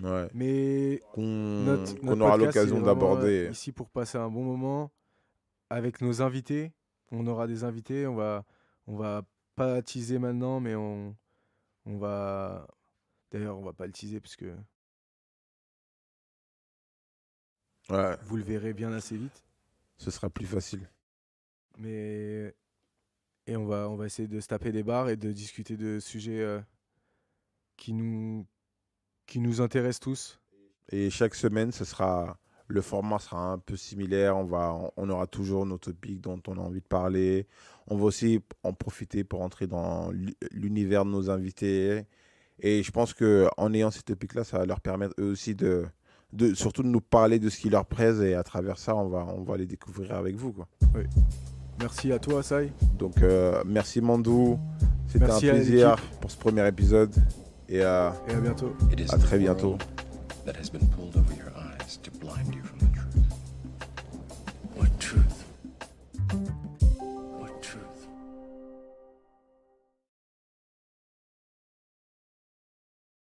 Ouais. Mais on aura l'occasion d'aborder. Euh, ici pour passer un bon moment avec nos invités. On aura des invités. On va, on va pas teaser maintenant, mais on, on va. D'ailleurs, on va pas le teaser parce Vous le verrez bien assez vite. Ce sera plus facile. Mais et on va on va essayer de se taper des barres et de discuter de sujets euh, qui nous qui nous intéressent tous. Et chaque semaine, ce sera le format sera un peu similaire. On va on aura toujours nos topics dont on a envie de parler. On va aussi en profiter pour entrer dans l'univers de nos invités. Et je pense que en ayant ces topics là, ça va leur permettre eux aussi de surtout de nous parler de ce qui leur plaise et à travers ça, on va, on va les découvrir avec vous. Quoi. Merci à toi, Sai. Donc, euh, merci Mandou. C'était un plaisir pour ce premier épisode. Et à, et bientôt. À très bientôt.